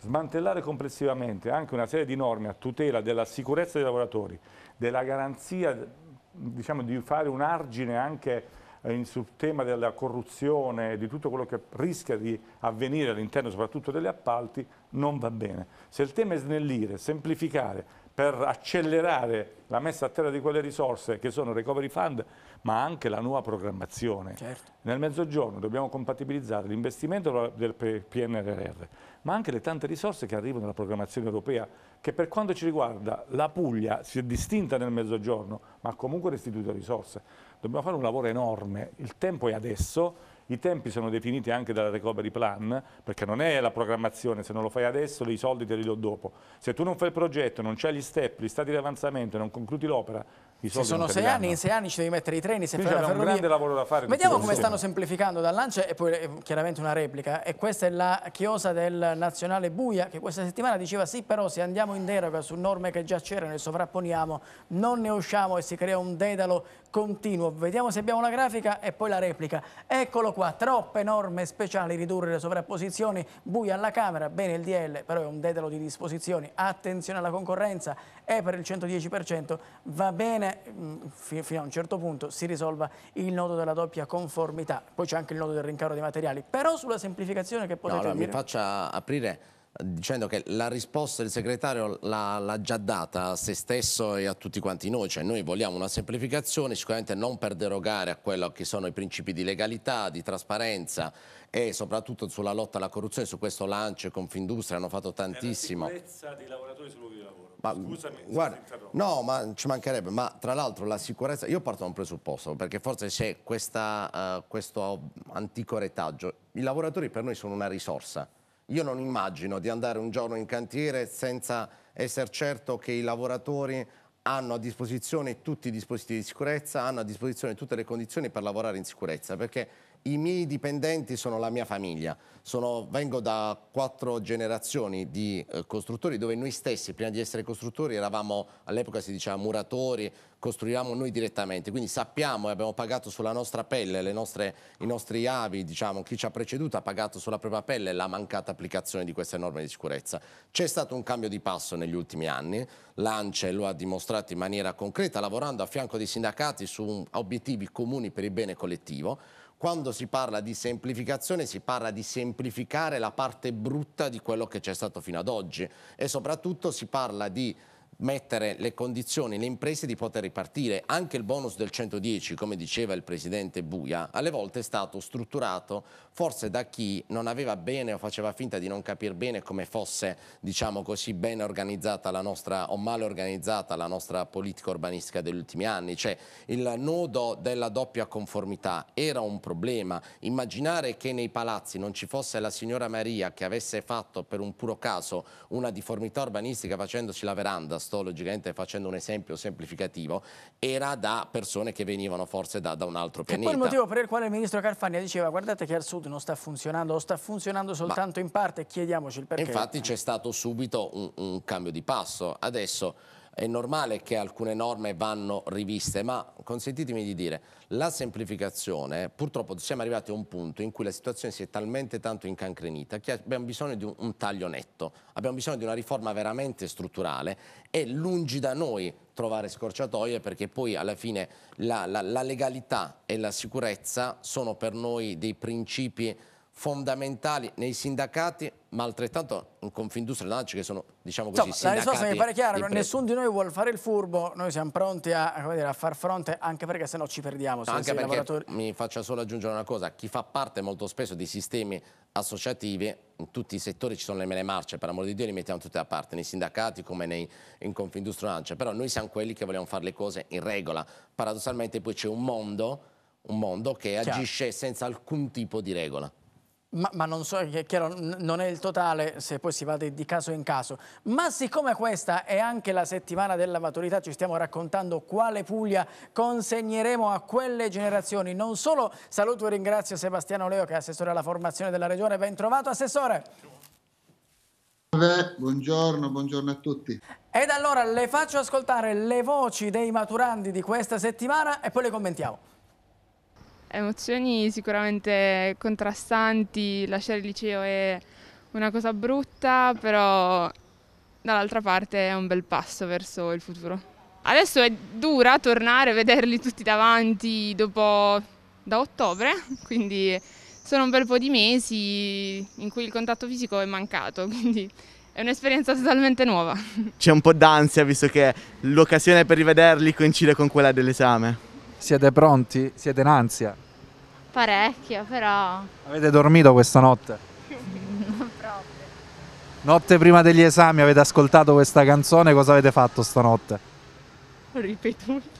smantellare complessivamente anche una serie di norme a tutela della sicurezza dei lavoratori, della garanzia diciamo, di fare un argine anche eh, sul tema della corruzione, e di tutto quello che rischia di avvenire all'interno soprattutto degli appalti, non va bene. Se il tema è snellire, semplificare, per accelerare la messa a terra di quelle risorse che sono recovery fund ma anche la nuova programmazione. Certo. Nel mezzogiorno dobbiamo compatibilizzare l'investimento del PNRR ma anche le tante risorse che arrivano dalla programmazione europea che per quanto ci riguarda la Puglia si è distinta nel mezzogiorno ma ha comunque restituito risorse. Dobbiamo fare un lavoro enorme, il tempo è adesso i tempi sono definiti anche dal recovery plan, perché non è la programmazione, se non lo fai adesso i soldi te li do dopo. Se tu non fai il progetto, non c'hai gli step, gli stati di avanzamento, non concludi l'opera, i soldi Ci sono sei anni, in sei anni ci devi mettere i treni, se Quindi fai la ferrovia. un grande lavoro da fare. Vediamo come stanno semplificando dall'Ancia e poi eh, chiaramente una replica. E questa è la chiosa del nazionale Buia che questa settimana diceva sì però se andiamo in deroga su norme che già c'erano e sovrapponiamo non ne usciamo e si crea un dedalo continuo. Vediamo se abbiamo la grafica e poi la replica. Eccolo qua, troppe norme speciali, ridurre le sovrapposizioni, buia alla Camera, bene il DL, però è un dedalo di disposizioni, attenzione alla concorrenza, è per il 110%, va bene mm, fino a un certo punto, si risolva il nodo della doppia conformità, poi c'è anche il nodo del rincaro dei materiali, però sulla semplificazione che potete no, allora, dire... mi faccia aprire dicendo che la risposta del segretario l'ha, già data a se stesso e a tutti quanti noi, cioè noi vogliamo una semplificazione sicuramente non per derogare a quello che sono i principi di legalità, di trasparenza e soprattutto sulla lotta alla corruzione, su questo lancio e Confindustria hanno fatto tantissimo. la sicurezza dei lavoratori sul luogo di lavoro. Ma, Scusami, guarda, no, ma ci mancherebbe, ma tra l'altro la sicurezza, io parto da un presupposto, perché forse c'è uh, questo antico retaggio, i lavoratori per noi sono una risorsa, io non immagino di andare un giorno in cantiere senza essere certo che i lavoratori hanno a disposizione tutti i dispositivi di sicurezza, hanno a disposizione tutte le condizioni per lavorare in sicurezza, perché i miei dipendenti sono la mia famiglia. Sono, vengo da quattro generazioni di eh, costruttori dove noi stessi, prima di essere costruttori, eravamo, all'epoca si diceva muratori, costruivamo noi direttamente. Quindi sappiamo e abbiamo pagato sulla nostra pelle, nostre, i nostri avi, diciamo, chi ci ha preceduto ha pagato sulla propria pelle la mancata applicazione di queste norme di sicurezza. C'è stato un cambio di passo negli ultimi anni, l'ANCE lo ha dimostrato in maniera concreta, lavorando a fianco dei sindacati su obiettivi comuni per il bene collettivo quando si parla di semplificazione si parla di semplificare la parte brutta di quello che c'è stato fino ad oggi e soprattutto si parla di mettere le condizioni, le imprese di poter ripartire. Anche il bonus del 110, come diceva il presidente Buia, alle volte è stato strutturato forse da chi non aveva bene o faceva finta di non capire bene come fosse, diciamo così, ben organizzata la nostra o male organizzata la nostra politica urbanistica degli ultimi anni. Cioè il nodo della doppia conformità era un problema. Immaginare che nei palazzi non ci fosse la signora Maria che avesse fatto per un puro caso una difformità urbanistica facendosi la veranda astrologicamente facendo un esempio semplificativo, era da persone che venivano forse da, da un altro pianeta. E poi il motivo per il quale il ministro Carfagna diceva guardate che al sud non sta funzionando, o sta funzionando soltanto Ma in parte, chiediamoci il perché. Infatti c'è stato subito un, un cambio di passo. Adesso è normale che alcune norme vanno riviste, ma consentitemi di dire, la semplificazione, purtroppo siamo arrivati a un punto in cui la situazione si è talmente tanto incancrenita che abbiamo bisogno di un taglio netto, abbiamo bisogno di una riforma veramente strutturale e lungi da noi trovare scorciatoie perché poi alla fine la, la, la legalità e la sicurezza sono per noi dei principi fondamentali nei sindacati, ma altrettanto in Confindustria e Lanci che sono, diciamo così, Insomma, La risposta mi pare chiara, nessuno di noi vuole fare il furbo, noi siamo pronti a, dire, a far fronte anche perché sennò ci perdiamo. Se anche perché, lavoratori... mi faccia solo aggiungere una cosa, chi fa parte molto spesso di sistemi associativi, in tutti i settori ci sono le mele marce, per amore di Dio li mettiamo tutti da parte, nei sindacati come nei, in Confindustria e Lanci, però noi siamo quelli che vogliamo fare le cose in regola, paradossalmente poi c'è un mondo, un mondo che Chiaro. agisce senza alcun tipo di regola ma, ma non so, è chiaro, non è il totale se poi si va di, di, caso in caso. Ma siccome questa è anche la settimana della maturità, ci stiamo raccontando quale Puglia consegneremo a quelle generazioni. Non solo saluto e ringrazio Sebastiano Leo che è assessore alla formazione della regione. Ben trovato assessore. Buongiorno, buongiorno a tutti. Ed allora le faccio ascoltare le voci dei maturandi di questa settimana e poi le commentiamo. Emozioni sicuramente contrastanti, lasciare il liceo è una cosa brutta, però dall'altra parte è un bel passo verso il futuro. Adesso è dura tornare a vederli tutti davanti dopo da ottobre, quindi sono un bel po' di mesi in cui il contatto fisico è mancato, quindi è un'esperienza totalmente nuova. C'è un po' d'ansia visto che l'occasione per rivederli coincide con quella dell'esame. Siete pronti? Siete in ansia? Parecchio, però... Avete dormito questa notte? non proprio. Notte prima degli esami avete ascoltato questa canzone, cosa avete fatto stanotte? Ho ripetuto.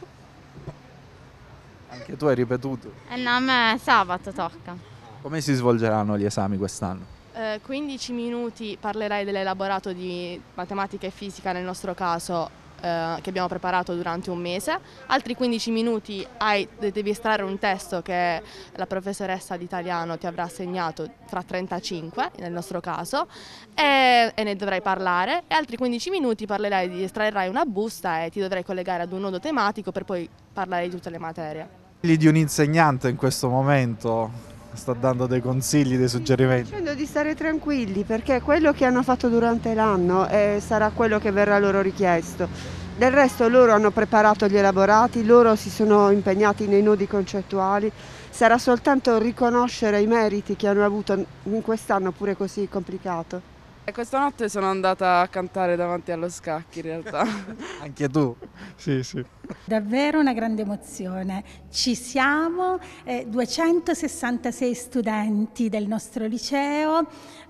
Anche tu hai ripetuto? Eh no, a me sabato tocca. Come si svolgeranno gli esami quest'anno? 15 eh, minuti parlerai dell'elaborato di matematica e fisica nel nostro caso eh, che abbiamo preparato durante un mese, altri 15 minuti hai, devi estrarre un testo che la professoressa di italiano ti avrà assegnato fra 35 nel nostro caso e, e ne dovrai parlare e altri 15 minuti parlerai di estrarrai una busta e ti dovrai collegare ad un nodo tematico per poi parlare di tutte le materie. Di un insegnante in questo momento sta dando dei consigli, dei suggerimenti? Sto dicendo di stare tranquilli perché quello che hanno fatto durante l'anno eh, sarà quello che verrà loro richiesto. Del resto loro hanno preparato gli elaborati, loro si sono impegnati nei nodi concettuali, sarà soltanto riconoscere i meriti che hanno avuto in quest'anno pure così complicato. E questa notte sono andata a cantare davanti allo scacchi in realtà. Anche tu? Sì, sì. Davvero una grande emozione. Ci siamo, eh, 266 studenti del nostro liceo,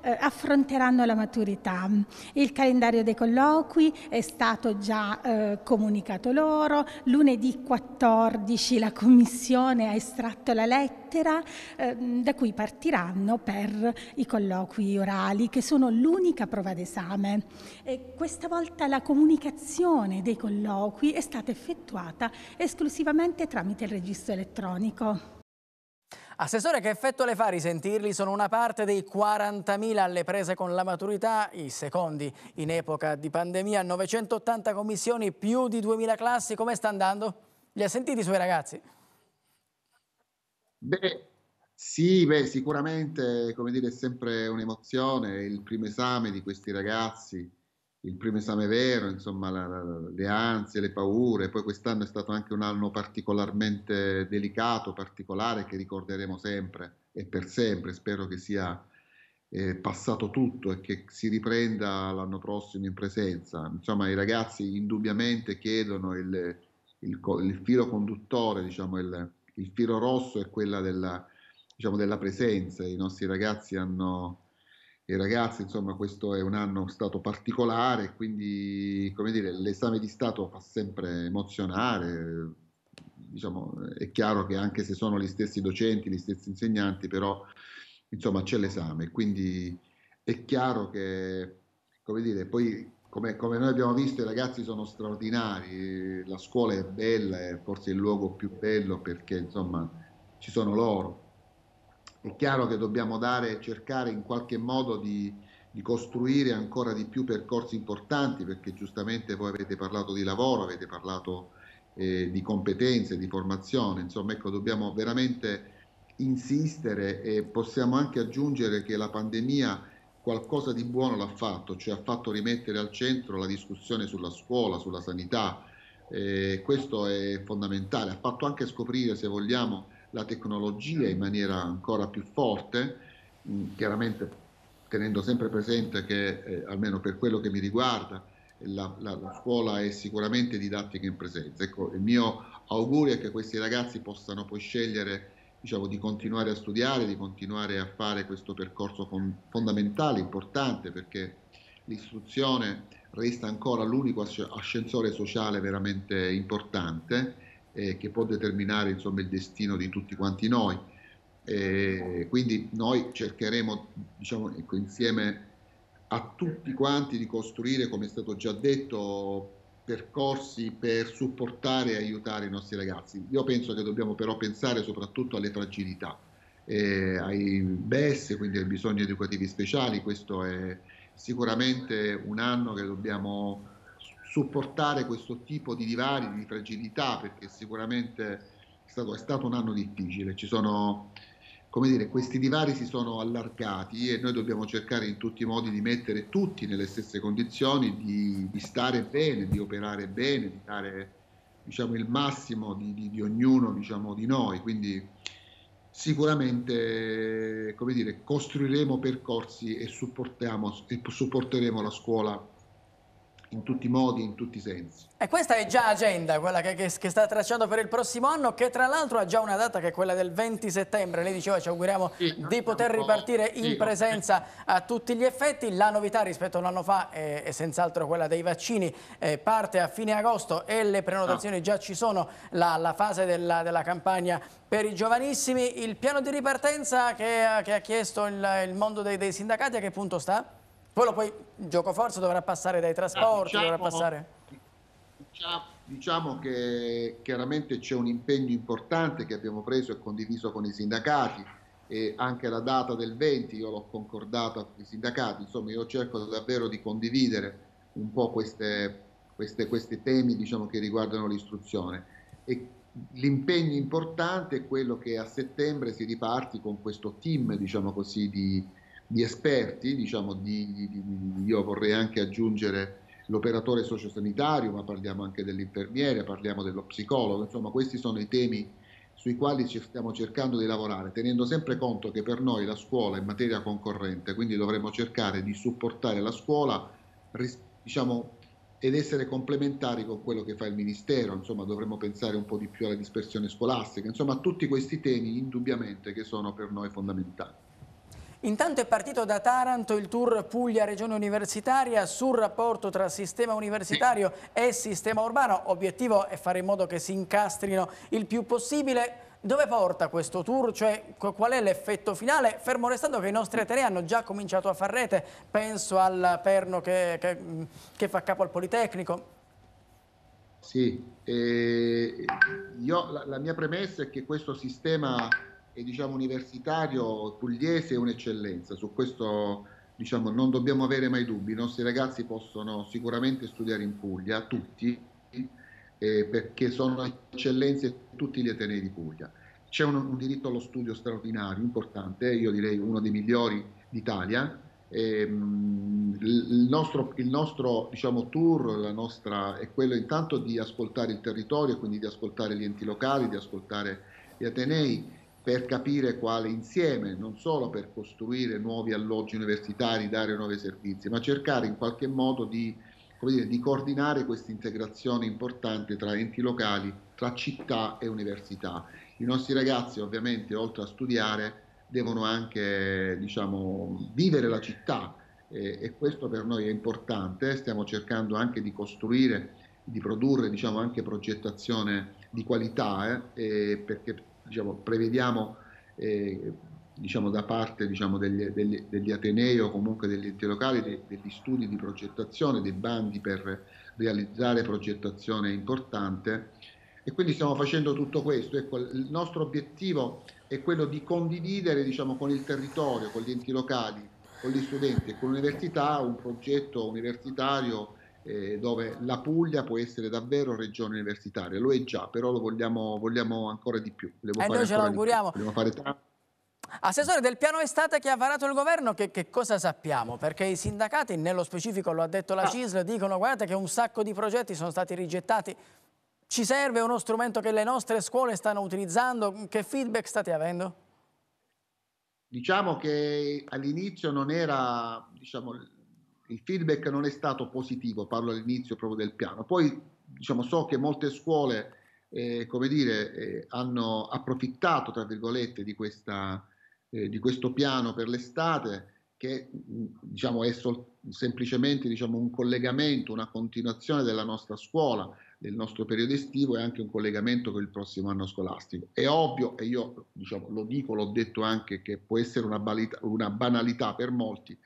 eh, affronteranno la maturità. Il calendario dei colloqui è stato già eh, comunicato loro, lunedì 14 la Commissione ha estratto la lettera eh, da cui partiranno per i colloqui orali che sono l'unica prova d'esame. questa volta la comunicazione dei colloqui è stata effettuata esclusivamente tramite il registro elettronico. Assessore, che effetto le fa risentirli? Sono una parte dei 40.000 alle prese con la maturità, i secondi in epoca di pandemia, 980 commissioni, più di 2.000 classi. Come sta andando? Li ha sentiti i suoi ragazzi? Beh, sì, beh, sicuramente, come dire, è sempre un'emozione il primo esame di questi ragazzi il primo esame vero, insomma, la, la, le ansie, le paure. Poi quest'anno è stato anche un anno particolarmente delicato, particolare, che ricorderemo sempre e per sempre. Spero che sia eh, passato tutto e che si riprenda l'anno prossimo in presenza. Insomma, i ragazzi indubbiamente chiedono il, il, il filo conduttore, diciamo, il, il, filo rosso è quella della, diciamo, della presenza. I nostri ragazzi hanno i ragazzi, insomma, questo è un anno stato particolare, quindi come dire, l'esame di Stato fa sempre emozionare. Diciamo, è chiaro che anche se sono gli stessi docenti, gli stessi insegnanti, però insomma c'è l'esame, quindi è chiaro che, come dire, poi come, come, noi abbiamo visto i ragazzi sono straordinari, la scuola è bella, è forse il luogo più bello perché insomma ci sono loro, è chiaro che dobbiamo dare, cercare in qualche modo di, di costruire ancora di più percorsi importanti, perché giustamente voi avete parlato di lavoro, avete parlato eh, di competenze, di formazione, insomma ecco dobbiamo veramente insistere e possiamo anche aggiungere che la pandemia qualcosa di buono l'ha fatto, cioè ha fatto rimettere al centro la discussione sulla scuola, sulla sanità, eh, questo è fondamentale, ha fatto anche scoprire, se vogliamo, la tecnologia in maniera ancora più forte, mm, chiaramente tenendo sempre presente che, eh, almeno per quello che mi riguarda, la, la, la, scuola è sicuramente didattica in presenza. Ecco, il mio augurio è che questi ragazzi possano poi scegliere diciamo, di continuare a studiare, di continuare a fare questo percorso fondamentale, importante, perché l'istruzione resta ancora l'unico ascensore sociale veramente importante eh, che può determinare insomma, il destino di tutti quanti noi. E eh, quindi noi cercheremo diciamo, ecco, insieme a tutti quanti di costruire, come è stato già detto, percorsi per supportare e aiutare i nostri ragazzi. Io penso che dobbiamo però pensare soprattutto alle fragilità, eh, ai BES, quindi ai bisogni educativi speciali, questo è, sicuramente un anno che dobbiamo supportare questo tipo di divari, di fragilità, perché sicuramente è stato, è stato un anno difficile. Sono, dire, questi divari si sono allargati e noi dobbiamo cercare in tutti i modi di mettere tutti nelle stesse condizioni di, di stare bene, di operare bene, di dare diciamo, il massimo di, di, di ognuno diciamo, di noi. Quindi sicuramente come dire, costruiremo percorsi e, e supporteremo la scuola in tutti i modi, in tutti i sensi. E questa è già agenda, quella che, che, che sta tracciando per il prossimo anno, che tra l'altro ha già una data che è quella del 20 settembre. Lei diceva ci auguriamo sì, di poter ripartire in sì, presenza sì. a tutti gli effetti. La novità rispetto a un anno fa è, è senz'altro quella dei vaccini, eh, parte a fine agosto e le prenotazioni no. Ah. già ci sono, la, la fase della, della, campagna per i giovanissimi. Il piano di ripartenza che, che ha chiesto il, il mondo dei, dei sindacati a che punto sta? Quello poi, gioco forza, dovrà passare dai trasporti, ah, diciamo, dovrà passare... Diciamo, diciamo che chiaramente c'è un impegno importante che abbiamo preso e condiviso con i sindacati e anche la data del 20 io l'ho concordata con i sindacati, insomma io cerco davvero di condividere un po' queste, queste, questi temi diciamo, che riguardano l'istruzione l'impegno importante è quello che a settembre si riparti con questo team diciamo così, di, di esperti, diciamo, di, di, io vorrei anche aggiungere l'operatore sociosanitario, ma parliamo anche dell'infermiere, parliamo dello psicologo, insomma questi sono i temi sui quali stiamo cercando di lavorare, tenendo sempre conto che per noi la scuola è materia concorrente, quindi dovremmo cercare di supportare la scuola diciamo, ed essere complementari con quello che fa il Ministero, insomma dovremmo pensare un po' di più alla dispersione scolastica, insomma tutti questi temi indubbiamente che sono per noi fondamentali. Intanto è partito da Taranto il tour Puglia-Regione Universitaria sul rapporto tra sistema universitario e sistema urbano. Obiettivo è fare in modo che si incastrino il più possibile. Dove porta questo tour? Cioè, qual è l'effetto finale? Fermo restando che i nostri atenei hanno già cominciato a far rete, penso al perno che, che, che fa capo al Politecnico. Sì, eh, io, la, la mia premessa è che questo sistema e diciamo, universitario pugliese è un'eccellenza, su questo diciamo, non dobbiamo avere mai dubbi, i nostri ragazzi possono sicuramente studiare in Puglia, tutti, eh, perché sono eccellenze tutti gli Atenei di Puglia. C'è un, un, diritto allo studio straordinario, importante, io direi uno dei migliori d'Italia. Eh, il nostro, il nostro diciamo, tour nostra, è quello intanto di ascoltare il territorio, quindi di ascoltare gli enti locali, di ascoltare gli Atenei per capire quale insieme, non solo per costruire nuovi alloggi universitari, dare nuovi servizi, ma cercare in qualche modo di, dire, di coordinare questa integrazione importante tra enti locali, tra città e università. I nostri ragazzi ovviamente oltre a studiare devono anche diciamo, vivere la città e, e questo per noi è importante, stiamo cercando anche di costruire, di produrre diciamo, anche progettazione di qualità eh, perché diciamo, prevediamo eh, diciamo, da parte diciamo, degli, degli, degli, Atenei o comunque degli enti locali de, degli studi di progettazione, dei bandi per realizzare progettazione importante e quindi stiamo facendo tutto questo. Ecco, il nostro obiettivo è quello di condividere diciamo, con il territorio, con gli enti locali, con gli studenti e con l'università un progetto universitario eh, dove la Puglia può essere davvero regione universitaria, lo è già, però lo vogliamo, vogliamo ancora di più. E eh noi ce lo auguriamo. Assessore, del piano estate che ha varato il governo, che, che, cosa sappiamo? Perché i sindacati, nello specifico lo ha detto la ah. CISL, dicono guardate che un sacco di progetti sono stati rigettati. Ci serve uno strumento che le nostre scuole stanno utilizzando? Che feedback state avendo? Diciamo che all'inizio non era diciamo, il feedback non è stato positivo, parlo all'inizio proprio del piano. Poi diciamo, so che molte scuole eh, come dire, eh, hanno approfittato tra virgolette, di, questa, eh, di, questo piano per l'estate che diciamo, è sol- semplicemente diciamo, un collegamento, una continuazione della nostra scuola, del nostro periodo estivo e anche un collegamento con il prossimo anno scolastico. È ovvio, e io diciamo, lo dico, l'ho detto anche, che può essere una, balita, una banalità per molti,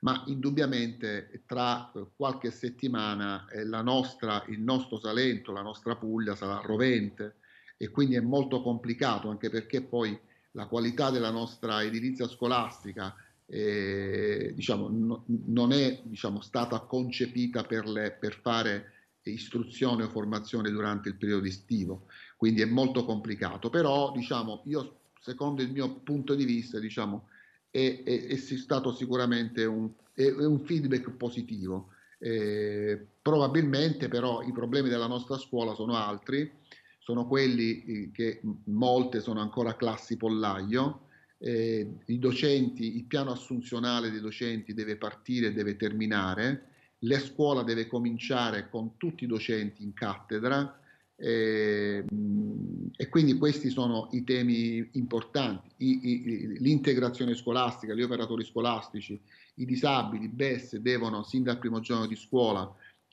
ma indubbiamente eh, tra eh, qualche settimana eh, nostra, il nostro Salento, la nostra Puglia sarà rovente e quindi è molto complicato anche perché poi la qualità della nostra edilizia scolastica eh, diciamo, no, non è diciamo, stata concepita per, le, per fare istruzione o formazione durante il periodo estivo, quindi è molto complicato, però diciamo, io secondo il mio punto di vista diciamo, è, è, è stato sicuramente un, è, un feedback positivo. Eh, probabilmente però i problemi della nostra scuola sono altri, sono quelli eh, che molte sono ancora classi pollaio, eh, i docenti, il piano assunzionale dei docenti deve partire e deve terminare, la scuola deve cominciare con tutti i docenti in cattedra, e, ehm, e, quindi questi sono i temi importanti, I, i, l'integrazione scolastica, gli operatori scolastici, i disabili, i BES devono sin dal primo giorno di scuola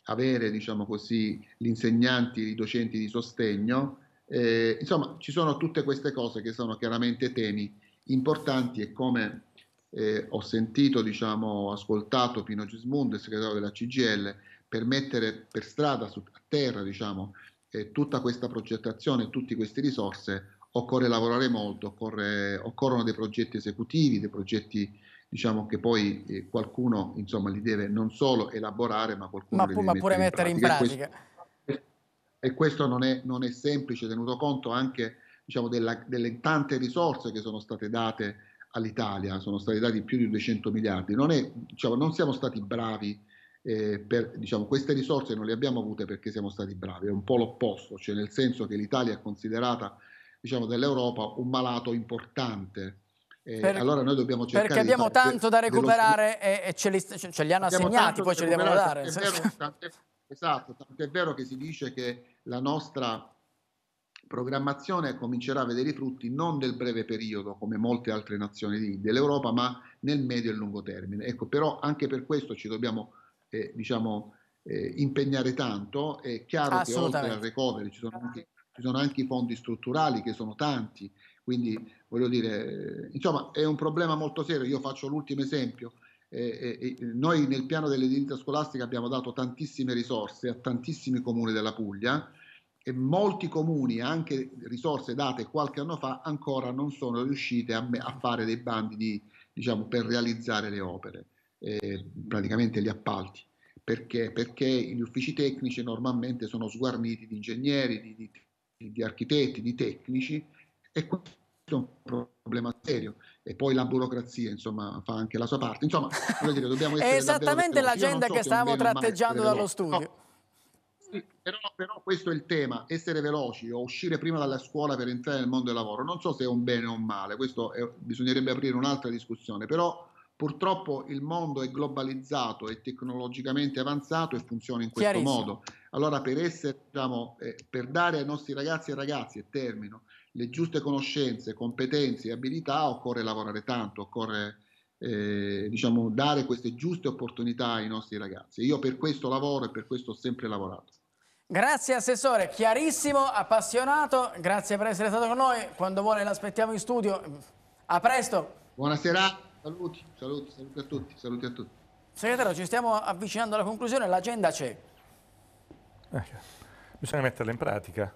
avere diciamo così, gli insegnanti, i docenti di sostegno, eh, insomma ci sono tutte queste cose che sono chiaramente temi importanti e come eh, ho sentito, diciamo, ascoltato Pino Gismundo, il segretario della CGL, per mettere per strada, su, a terra, diciamo, eh, tutta questa progettazione, tutte queste risorse, occorre lavorare molto, occorre, occorrono dei progetti esecutivi, dei progetti diciamo che poi eh, qualcuno insomma, li deve non solo elaborare ma qualcuno ma, li deve ma pure mettere in pratica. In pratica. E questo, non è, non è, semplice tenuto conto anche diciamo, della, delle tante risorse che sono state date all'Italia, sono stati dati più di 200 miliardi, non, è, diciamo, non siamo stati bravi eh, per, diciamo, queste risorse non le abbiamo avute perché siamo stati bravi, è un po' l'opposto, cioè nel senso che l'Italia è considerata diciamo, dell'Europa un malato importante. Eh, per, allora noi dobbiamo cercare perché abbiamo tanto da recuperare e, e, ce, li, ce li hanno abbiamo assegnati, poi ce li devono dare. È vero, tant'è, esatto, tant'è vero che si dice che la nostra programmazione comincerà a vedere i frutti non nel breve periodo, come molte altre nazioni dell'Europa, ma nel medio e lungo termine. Ecco, però anche per questo ci dobbiamo eh, diciamo, eh, impegnare tanto. È chiaro che oltre al recovery ci sono, anche, ci sono, anche, i fondi strutturali che sono tanti, quindi voglio dire, insomma è un problema molto serio. Io faccio l'ultimo esempio. Eh, noi nel piano dell'edilizia scolastica abbiamo dato tantissime risorse a tantissimi comuni della Puglia e molti comuni, anche risorse date qualche anno fa, ancora non sono riuscite a, me, a fare dei bandi di, diciamo, per realizzare le opere eh, praticamente gli appalti. Perché? Perché gli uffici tecnici normalmente sono sguarniti di ingegneri, di, di, di architetti, di tecnici e questo è un problema serio e poi la burocrazia insomma fa anche la sua parte insomma dire, dobbiamo essere è esattamente l'agenda so che stavamo tratteggiando dallo studio no. però, però, questo è il tema essere veloci o uscire prima dalla scuola per entrare nel mondo del lavoro non so se è un bene o un male questo è, bisognerebbe aprire un'altra discussione però Purtroppo il mondo è globalizzato, è tecnologicamente avanzato e funziona in questo modo. Allora per, essere, diciamo, eh, per dare ai nostri ragazzi e ragazze, e termino, le giuste conoscenze, competenze e abilità occorre lavorare tanto, occorre eh, diciamo, dare queste giuste opportunità ai nostri ragazzi. Io per questo lavoro e per questo ho sempre lavorato. Grazie Assessore, chiarissimo, appassionato, grazie per essere stato con noi, quando vuole l'aspettiamo in studio, a presto. Buonasera. Saluti, saluti, saluti a tutti, saluti a tutti. Segretario, ci stiamo avvicinando alla conclusione, l'agenda c'è. Eh, bisogna metterla in pratica,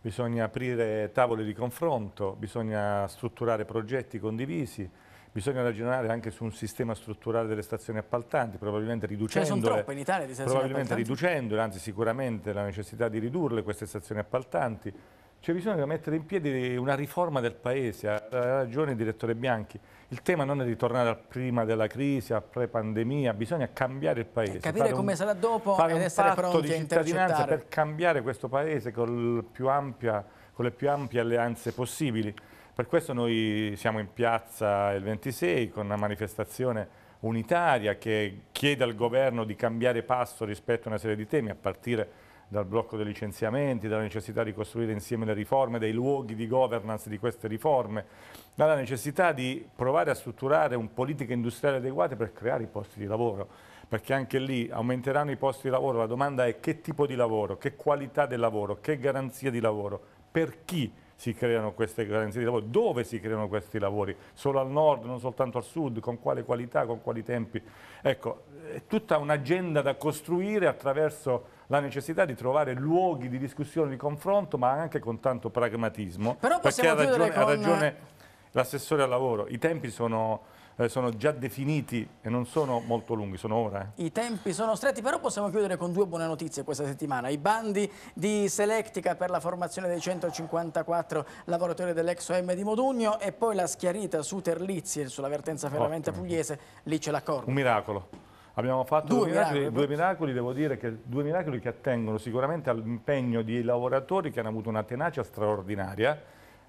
bisogna aprire tavole di confronto, bisogna strutturare progetti condivisi, bisogna ragionare anche su un sistema strutturale delle stazioni appaltanti, probabilmente riducendole, cioè probabilmente riducendole anzi sicuramente la necessità di ridurle queste stazioni appaltanti, c'è bisogno di mettere in piedi una riforma del Paese, ha ragione il direttore Bianchi. Il tema non è ritornare al prima della crisi, a pre-pandemia, bisogna cambiare il Paese. E capire come un, sarà dopo ed essere pronti a intercettare. per cambiare questo Paese ampia, con le più ampie alleanze possibili. Per questo noi siamo in piazza il 26 con una manifestazione unitaria che chiede al governo di cambiare passo rispetto a una serie di temi, a partire dal blocco dei licenziamenti, dalla necessità di costruire insieme le riforme, dei luoghi di governance di queste riforme, dalla necessità di provare a strutturare un politica industriale adeguata per creare i posti di lavoro, perché anche lì aumenteranno i posti di lavoro, la domanda è che tipo di lavoro, che qualità del lavoro, che garanzia di lavoro, per chi si creano queste garanzie di lavoro, dove si creano questi lavori, solo al nord, non soltanto al sud, con quale qualità, con quali tempi. Ecco, è tutta un'agenda da costruire attraverso la necessità di trovare luoghi di discussione, di confronto, ma anche con tanto pragmatismo. Però perché ha ragione, con... ragione l'assessore al lavoro, i tempi sono eh, sono già definiti e non sono molto lunghi, sono ora. Eh. I tempi sono stretti, però possiamo chiudere con due buone notizie questa settimana. I bandi di Selectica per la formazione dei 154 lavoratori dell'ex OM di Modugno e poi la schiarita su Terlizzi sulla vertenza ferramenta pugliese, lì c'è l'accordo. Un miracolo. Abbiamo fatto due, due, miracoli, due miracoli, devo dire che due miracoli che attengono sicuramente all'impegno di lavoratori che hanno avuto una tenacia straordinaria,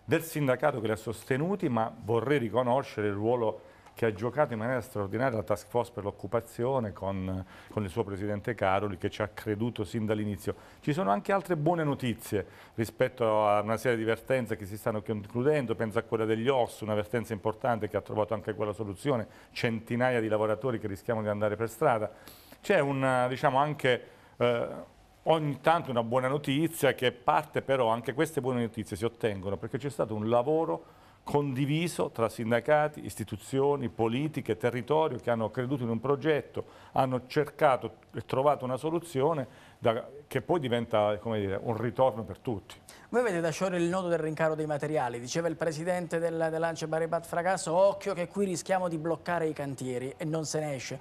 del sindacato che li ha sostenuti, ma vorrei riconoscere il ruolo che ha giocato in maniera straordinaria la task force per l'occupazione con, con, il suo presidente Caroli che ci ha creduto sin dall'inizio. Ci sono anche altre buone notizie rispetto a una serie di vertenze che si stanno concludendo, penso a quella degli OS, una vertenza importante che ha trovato anche quella soluzione, centinaia di lavoratori che rischiamo di andare per strada. C'è diciamo anche... Eh, ogni tanto una buona notizia che parte però anche queste buone notizie si ottengono perché c'è stato un lavoro condiviso tra sindacati, istituzioni, politiche, territorio che hanno creduto in un progetto, hanno cercato e trovato una soluzione da, che poi diventa dire, un ritorno per tutti. Voi avete da sciogliere il nodo del rincaro dei materiali, diceva il presidente del, dell'Ance Baribat Fragasso, occhio che qui rischiamo di bloccare i cantieri e non se ne esce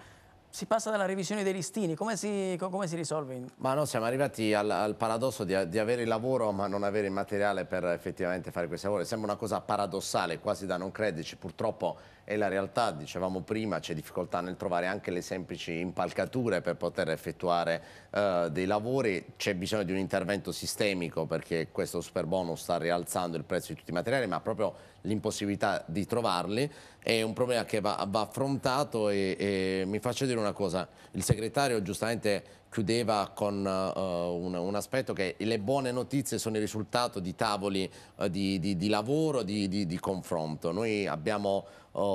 si passa dalla revisione dei listini, come si, come si risolve? Ma no, siamo arrivati al, al paradosso di, di, avere il lavoro ma non avere il materiale per effettivamente fare questi lavori. Sembra una cosa paradossale, quasi da non crederci, purtroppo è la realtà, dicevamo prima, c'è difficoltà nel trovare anche le semplici impalcature per poter effettuare eh, dei lavori, c'è bisogno di un intervento sistemico perché questo super bonus sta rialzando il prezzo di tutti i materiali, ma proprio l'impossibilità di trovarli è un problema che va, va affrontato e, e, mi faccio dire una cosa, il segretario giustamente chiudeva con uh, un, un, aspetto che le buone notizie sono il risultato di tavoli uh, di, di, di, lavoro, di, di confronto. Noi abbiamo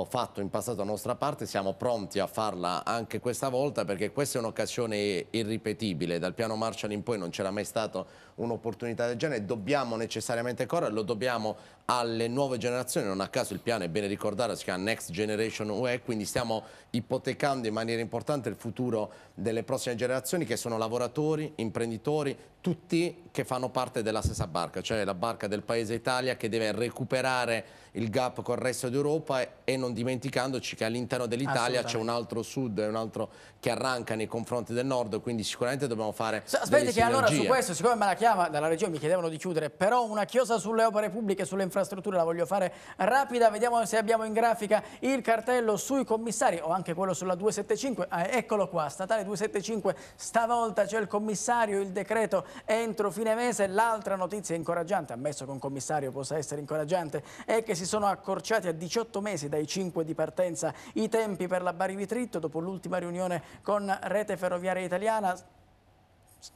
fatto in passato la nostra parte, siamo pronti a farla anche questa volta perché questa è un'occasione irripetibile, dal piano Marshall in poi non c'era mai stata un'opportunità del genere, dobbiamo necessariamente correre, lo dobbiamo alle nuove generazioni, non a caso il piano è bene ricordarlo, si chiama Next Generation UE, quindi stiamo ipotecando in maniera importante il futuro delle prossime generazioni che sono lavoratori, imprenditori, tutti che fanno parte della stessa barca, cioè la barca del paese Italia che deve recuperare il gap col resto d'Europa e non dimenticandoci che all'interno dell'Italia c'è un altro sud e un altro che arranca nei confronti del nord, quindi sicuramente dobbiamo fare Aspetta che allora su questo, siccome me la chiama dalla regione mi chiedevano di chiudere, però una chiosa sulle opere pubbliche, sulle infrastrutture infrastrutture la voglio fare rapida, vediamo se abbiamo in grafica il cartello sui commissari o anche quello sulla 275, ah, eccolo qua, statale 275, stavolta c'è il commissario, il decreto entro fine mese, l'altra notizia incoraggiante, ammesso che un commissario possa essere incoraggiante, è che si sono accorciati a 18 mesi dai 5 di partenza i tempi per la Bari Vitritto dopo l'ultima riunione con Rete Ferroviaria Italiana,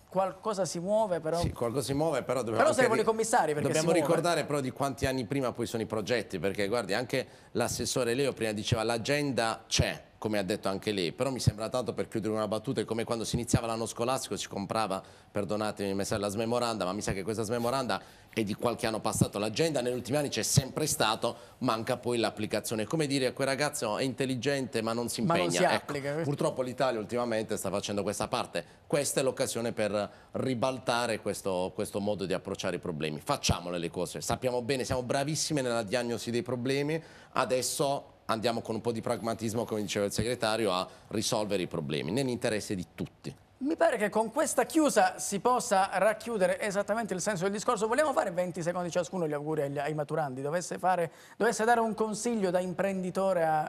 qualcosa si muove però sì, qualcosa si muove però dobbiamo però saremo anche... i commissari dobbiamo ricordare però di quanti anni prima poi sono i progetti perché guardi anche l'assessore Leo prima diceva l'agenda c'è come ha detto anche lei, però mi sembra tanto per chiudere una battuta, è come quando si iniziava l'anno scolastico si comprava, perdonatemi, la smemoranda, ma mi sa che questa smemoranda è di qualche anno passato, l'agenda negli ultimi anni c'è sempre stato, manca poi l'applicazione. Come dire a quel ragazzo è intelligente ma non si impegna. Non si ecco, eh. purtroppo l'Italia ultimamente sta facendo questa parte, questa è l'occasione per ribaltare questo, questo modo di approcciare i problemi. Facciamole le cose, sappiamo bene, siamo bravissime nella diagnosi dei problemi, adesso andiamo con un po' di pragmatismo, come diceva il segretario, a risolvere i problemi, nell'interesse di tutti. Mi pare che con questa chiusa si possa racchiudere esattamente il senso del discorso. Vogliamo fare 20 secondi ciascuno gli auguri ai maturandi. Dovesse, fare, dovesse dare un consiglio da imprenditore a,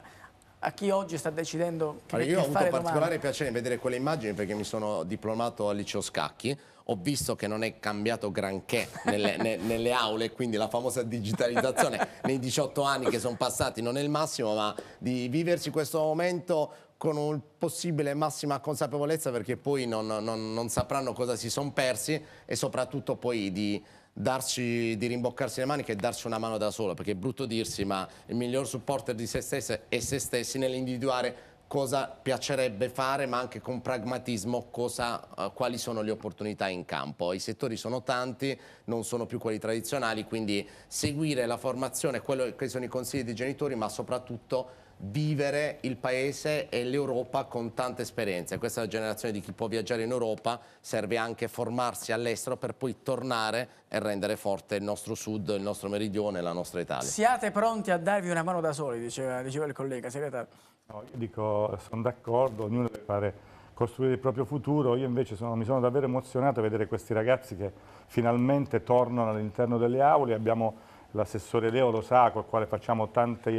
a chi oggi sta decidendo che allora, Io ho avuto particolare domani. piacere in vedere quelle immagini perché mi sono diplomato al liceo Scacchi ho visto che non è cambiato granché nelle, ne, nelle aule, quindi la famosa digitalizzazione nei 18 anni che sono passati non è il massimo, ma di viversi questo momento con un possibile massima consapevolezza perché poi non, non, non sapranno cosa si sono persi e soprattutto poi di, darci, di rimboccarsi le maniche e darci una mano da sola perché è brutto dirsi ma il miglior supporter di se stesse è se stessi nell'individuare cosa piacerebbe fare ma anche con pragmatismo cosa, eh, quali sono le opportunità in campo. I settori sono tanti, non sono più quelli tradizionali quindi seguire la formazione, quello che sono i consigli dei genitori ma soprattutto vivere il paese e l'Europa con tante esperienze. Questa è la generazione di chi può viaggiare in Europa, serve anche formarsi all'estero per poi tornare e rendere forte il nostro sud, il nostro meridione, la nostra Italia. Siate pronti a darvi una mano da soli, diceva, diceva il collega segretario. No, io dico, sono d'accordo, ognuno deve fare, costruire il proprio futuro, io invece sono, mi sono davvero emozionato a vedere questi ragazzi che finalmente tornano all'interno delle aule, abbiamo l'assessore Leo lo sa, col quale facciamo tante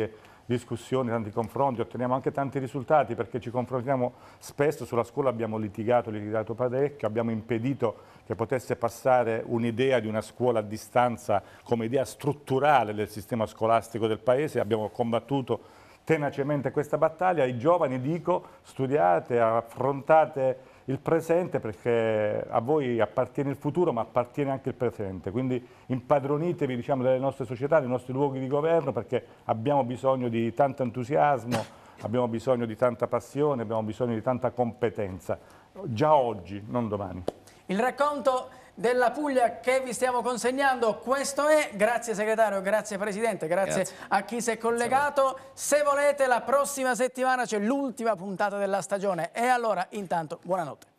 discussioni, tanti confronti, otteniamo anche tanti risultati perché ci confrontiamo spesso, sulla scuola abbiamo litigato, litigato parecchio, abbiamo impedito che potesse passare un'idea di una scuola a distanza come idea strutturale del sistema scolastico del Paese, abbiamo combattuto tenacemente questa battaglia, ai giovani dico studiate, affrontate il presente perché a voi appartiene il futuro ma appartiene anche il presente, quindi impadronitevi diciamo, delle nostre società, dei nostri luoghi di governo perché abbiamo bisogno di tanto entusiasmo, abbiamo bisogno di tanta passione, abbiamo bisogno di tanta competenza, già oggi, non domani. Il racconto della Puglia che vi stiamo consegnando. Questo è, grazie segretario, grazie presidente, grazie, grazie. a chi si è collegato. Se volete la prossima settimana c'è l'ultima puntata della stagione e allora intanto buonanotte.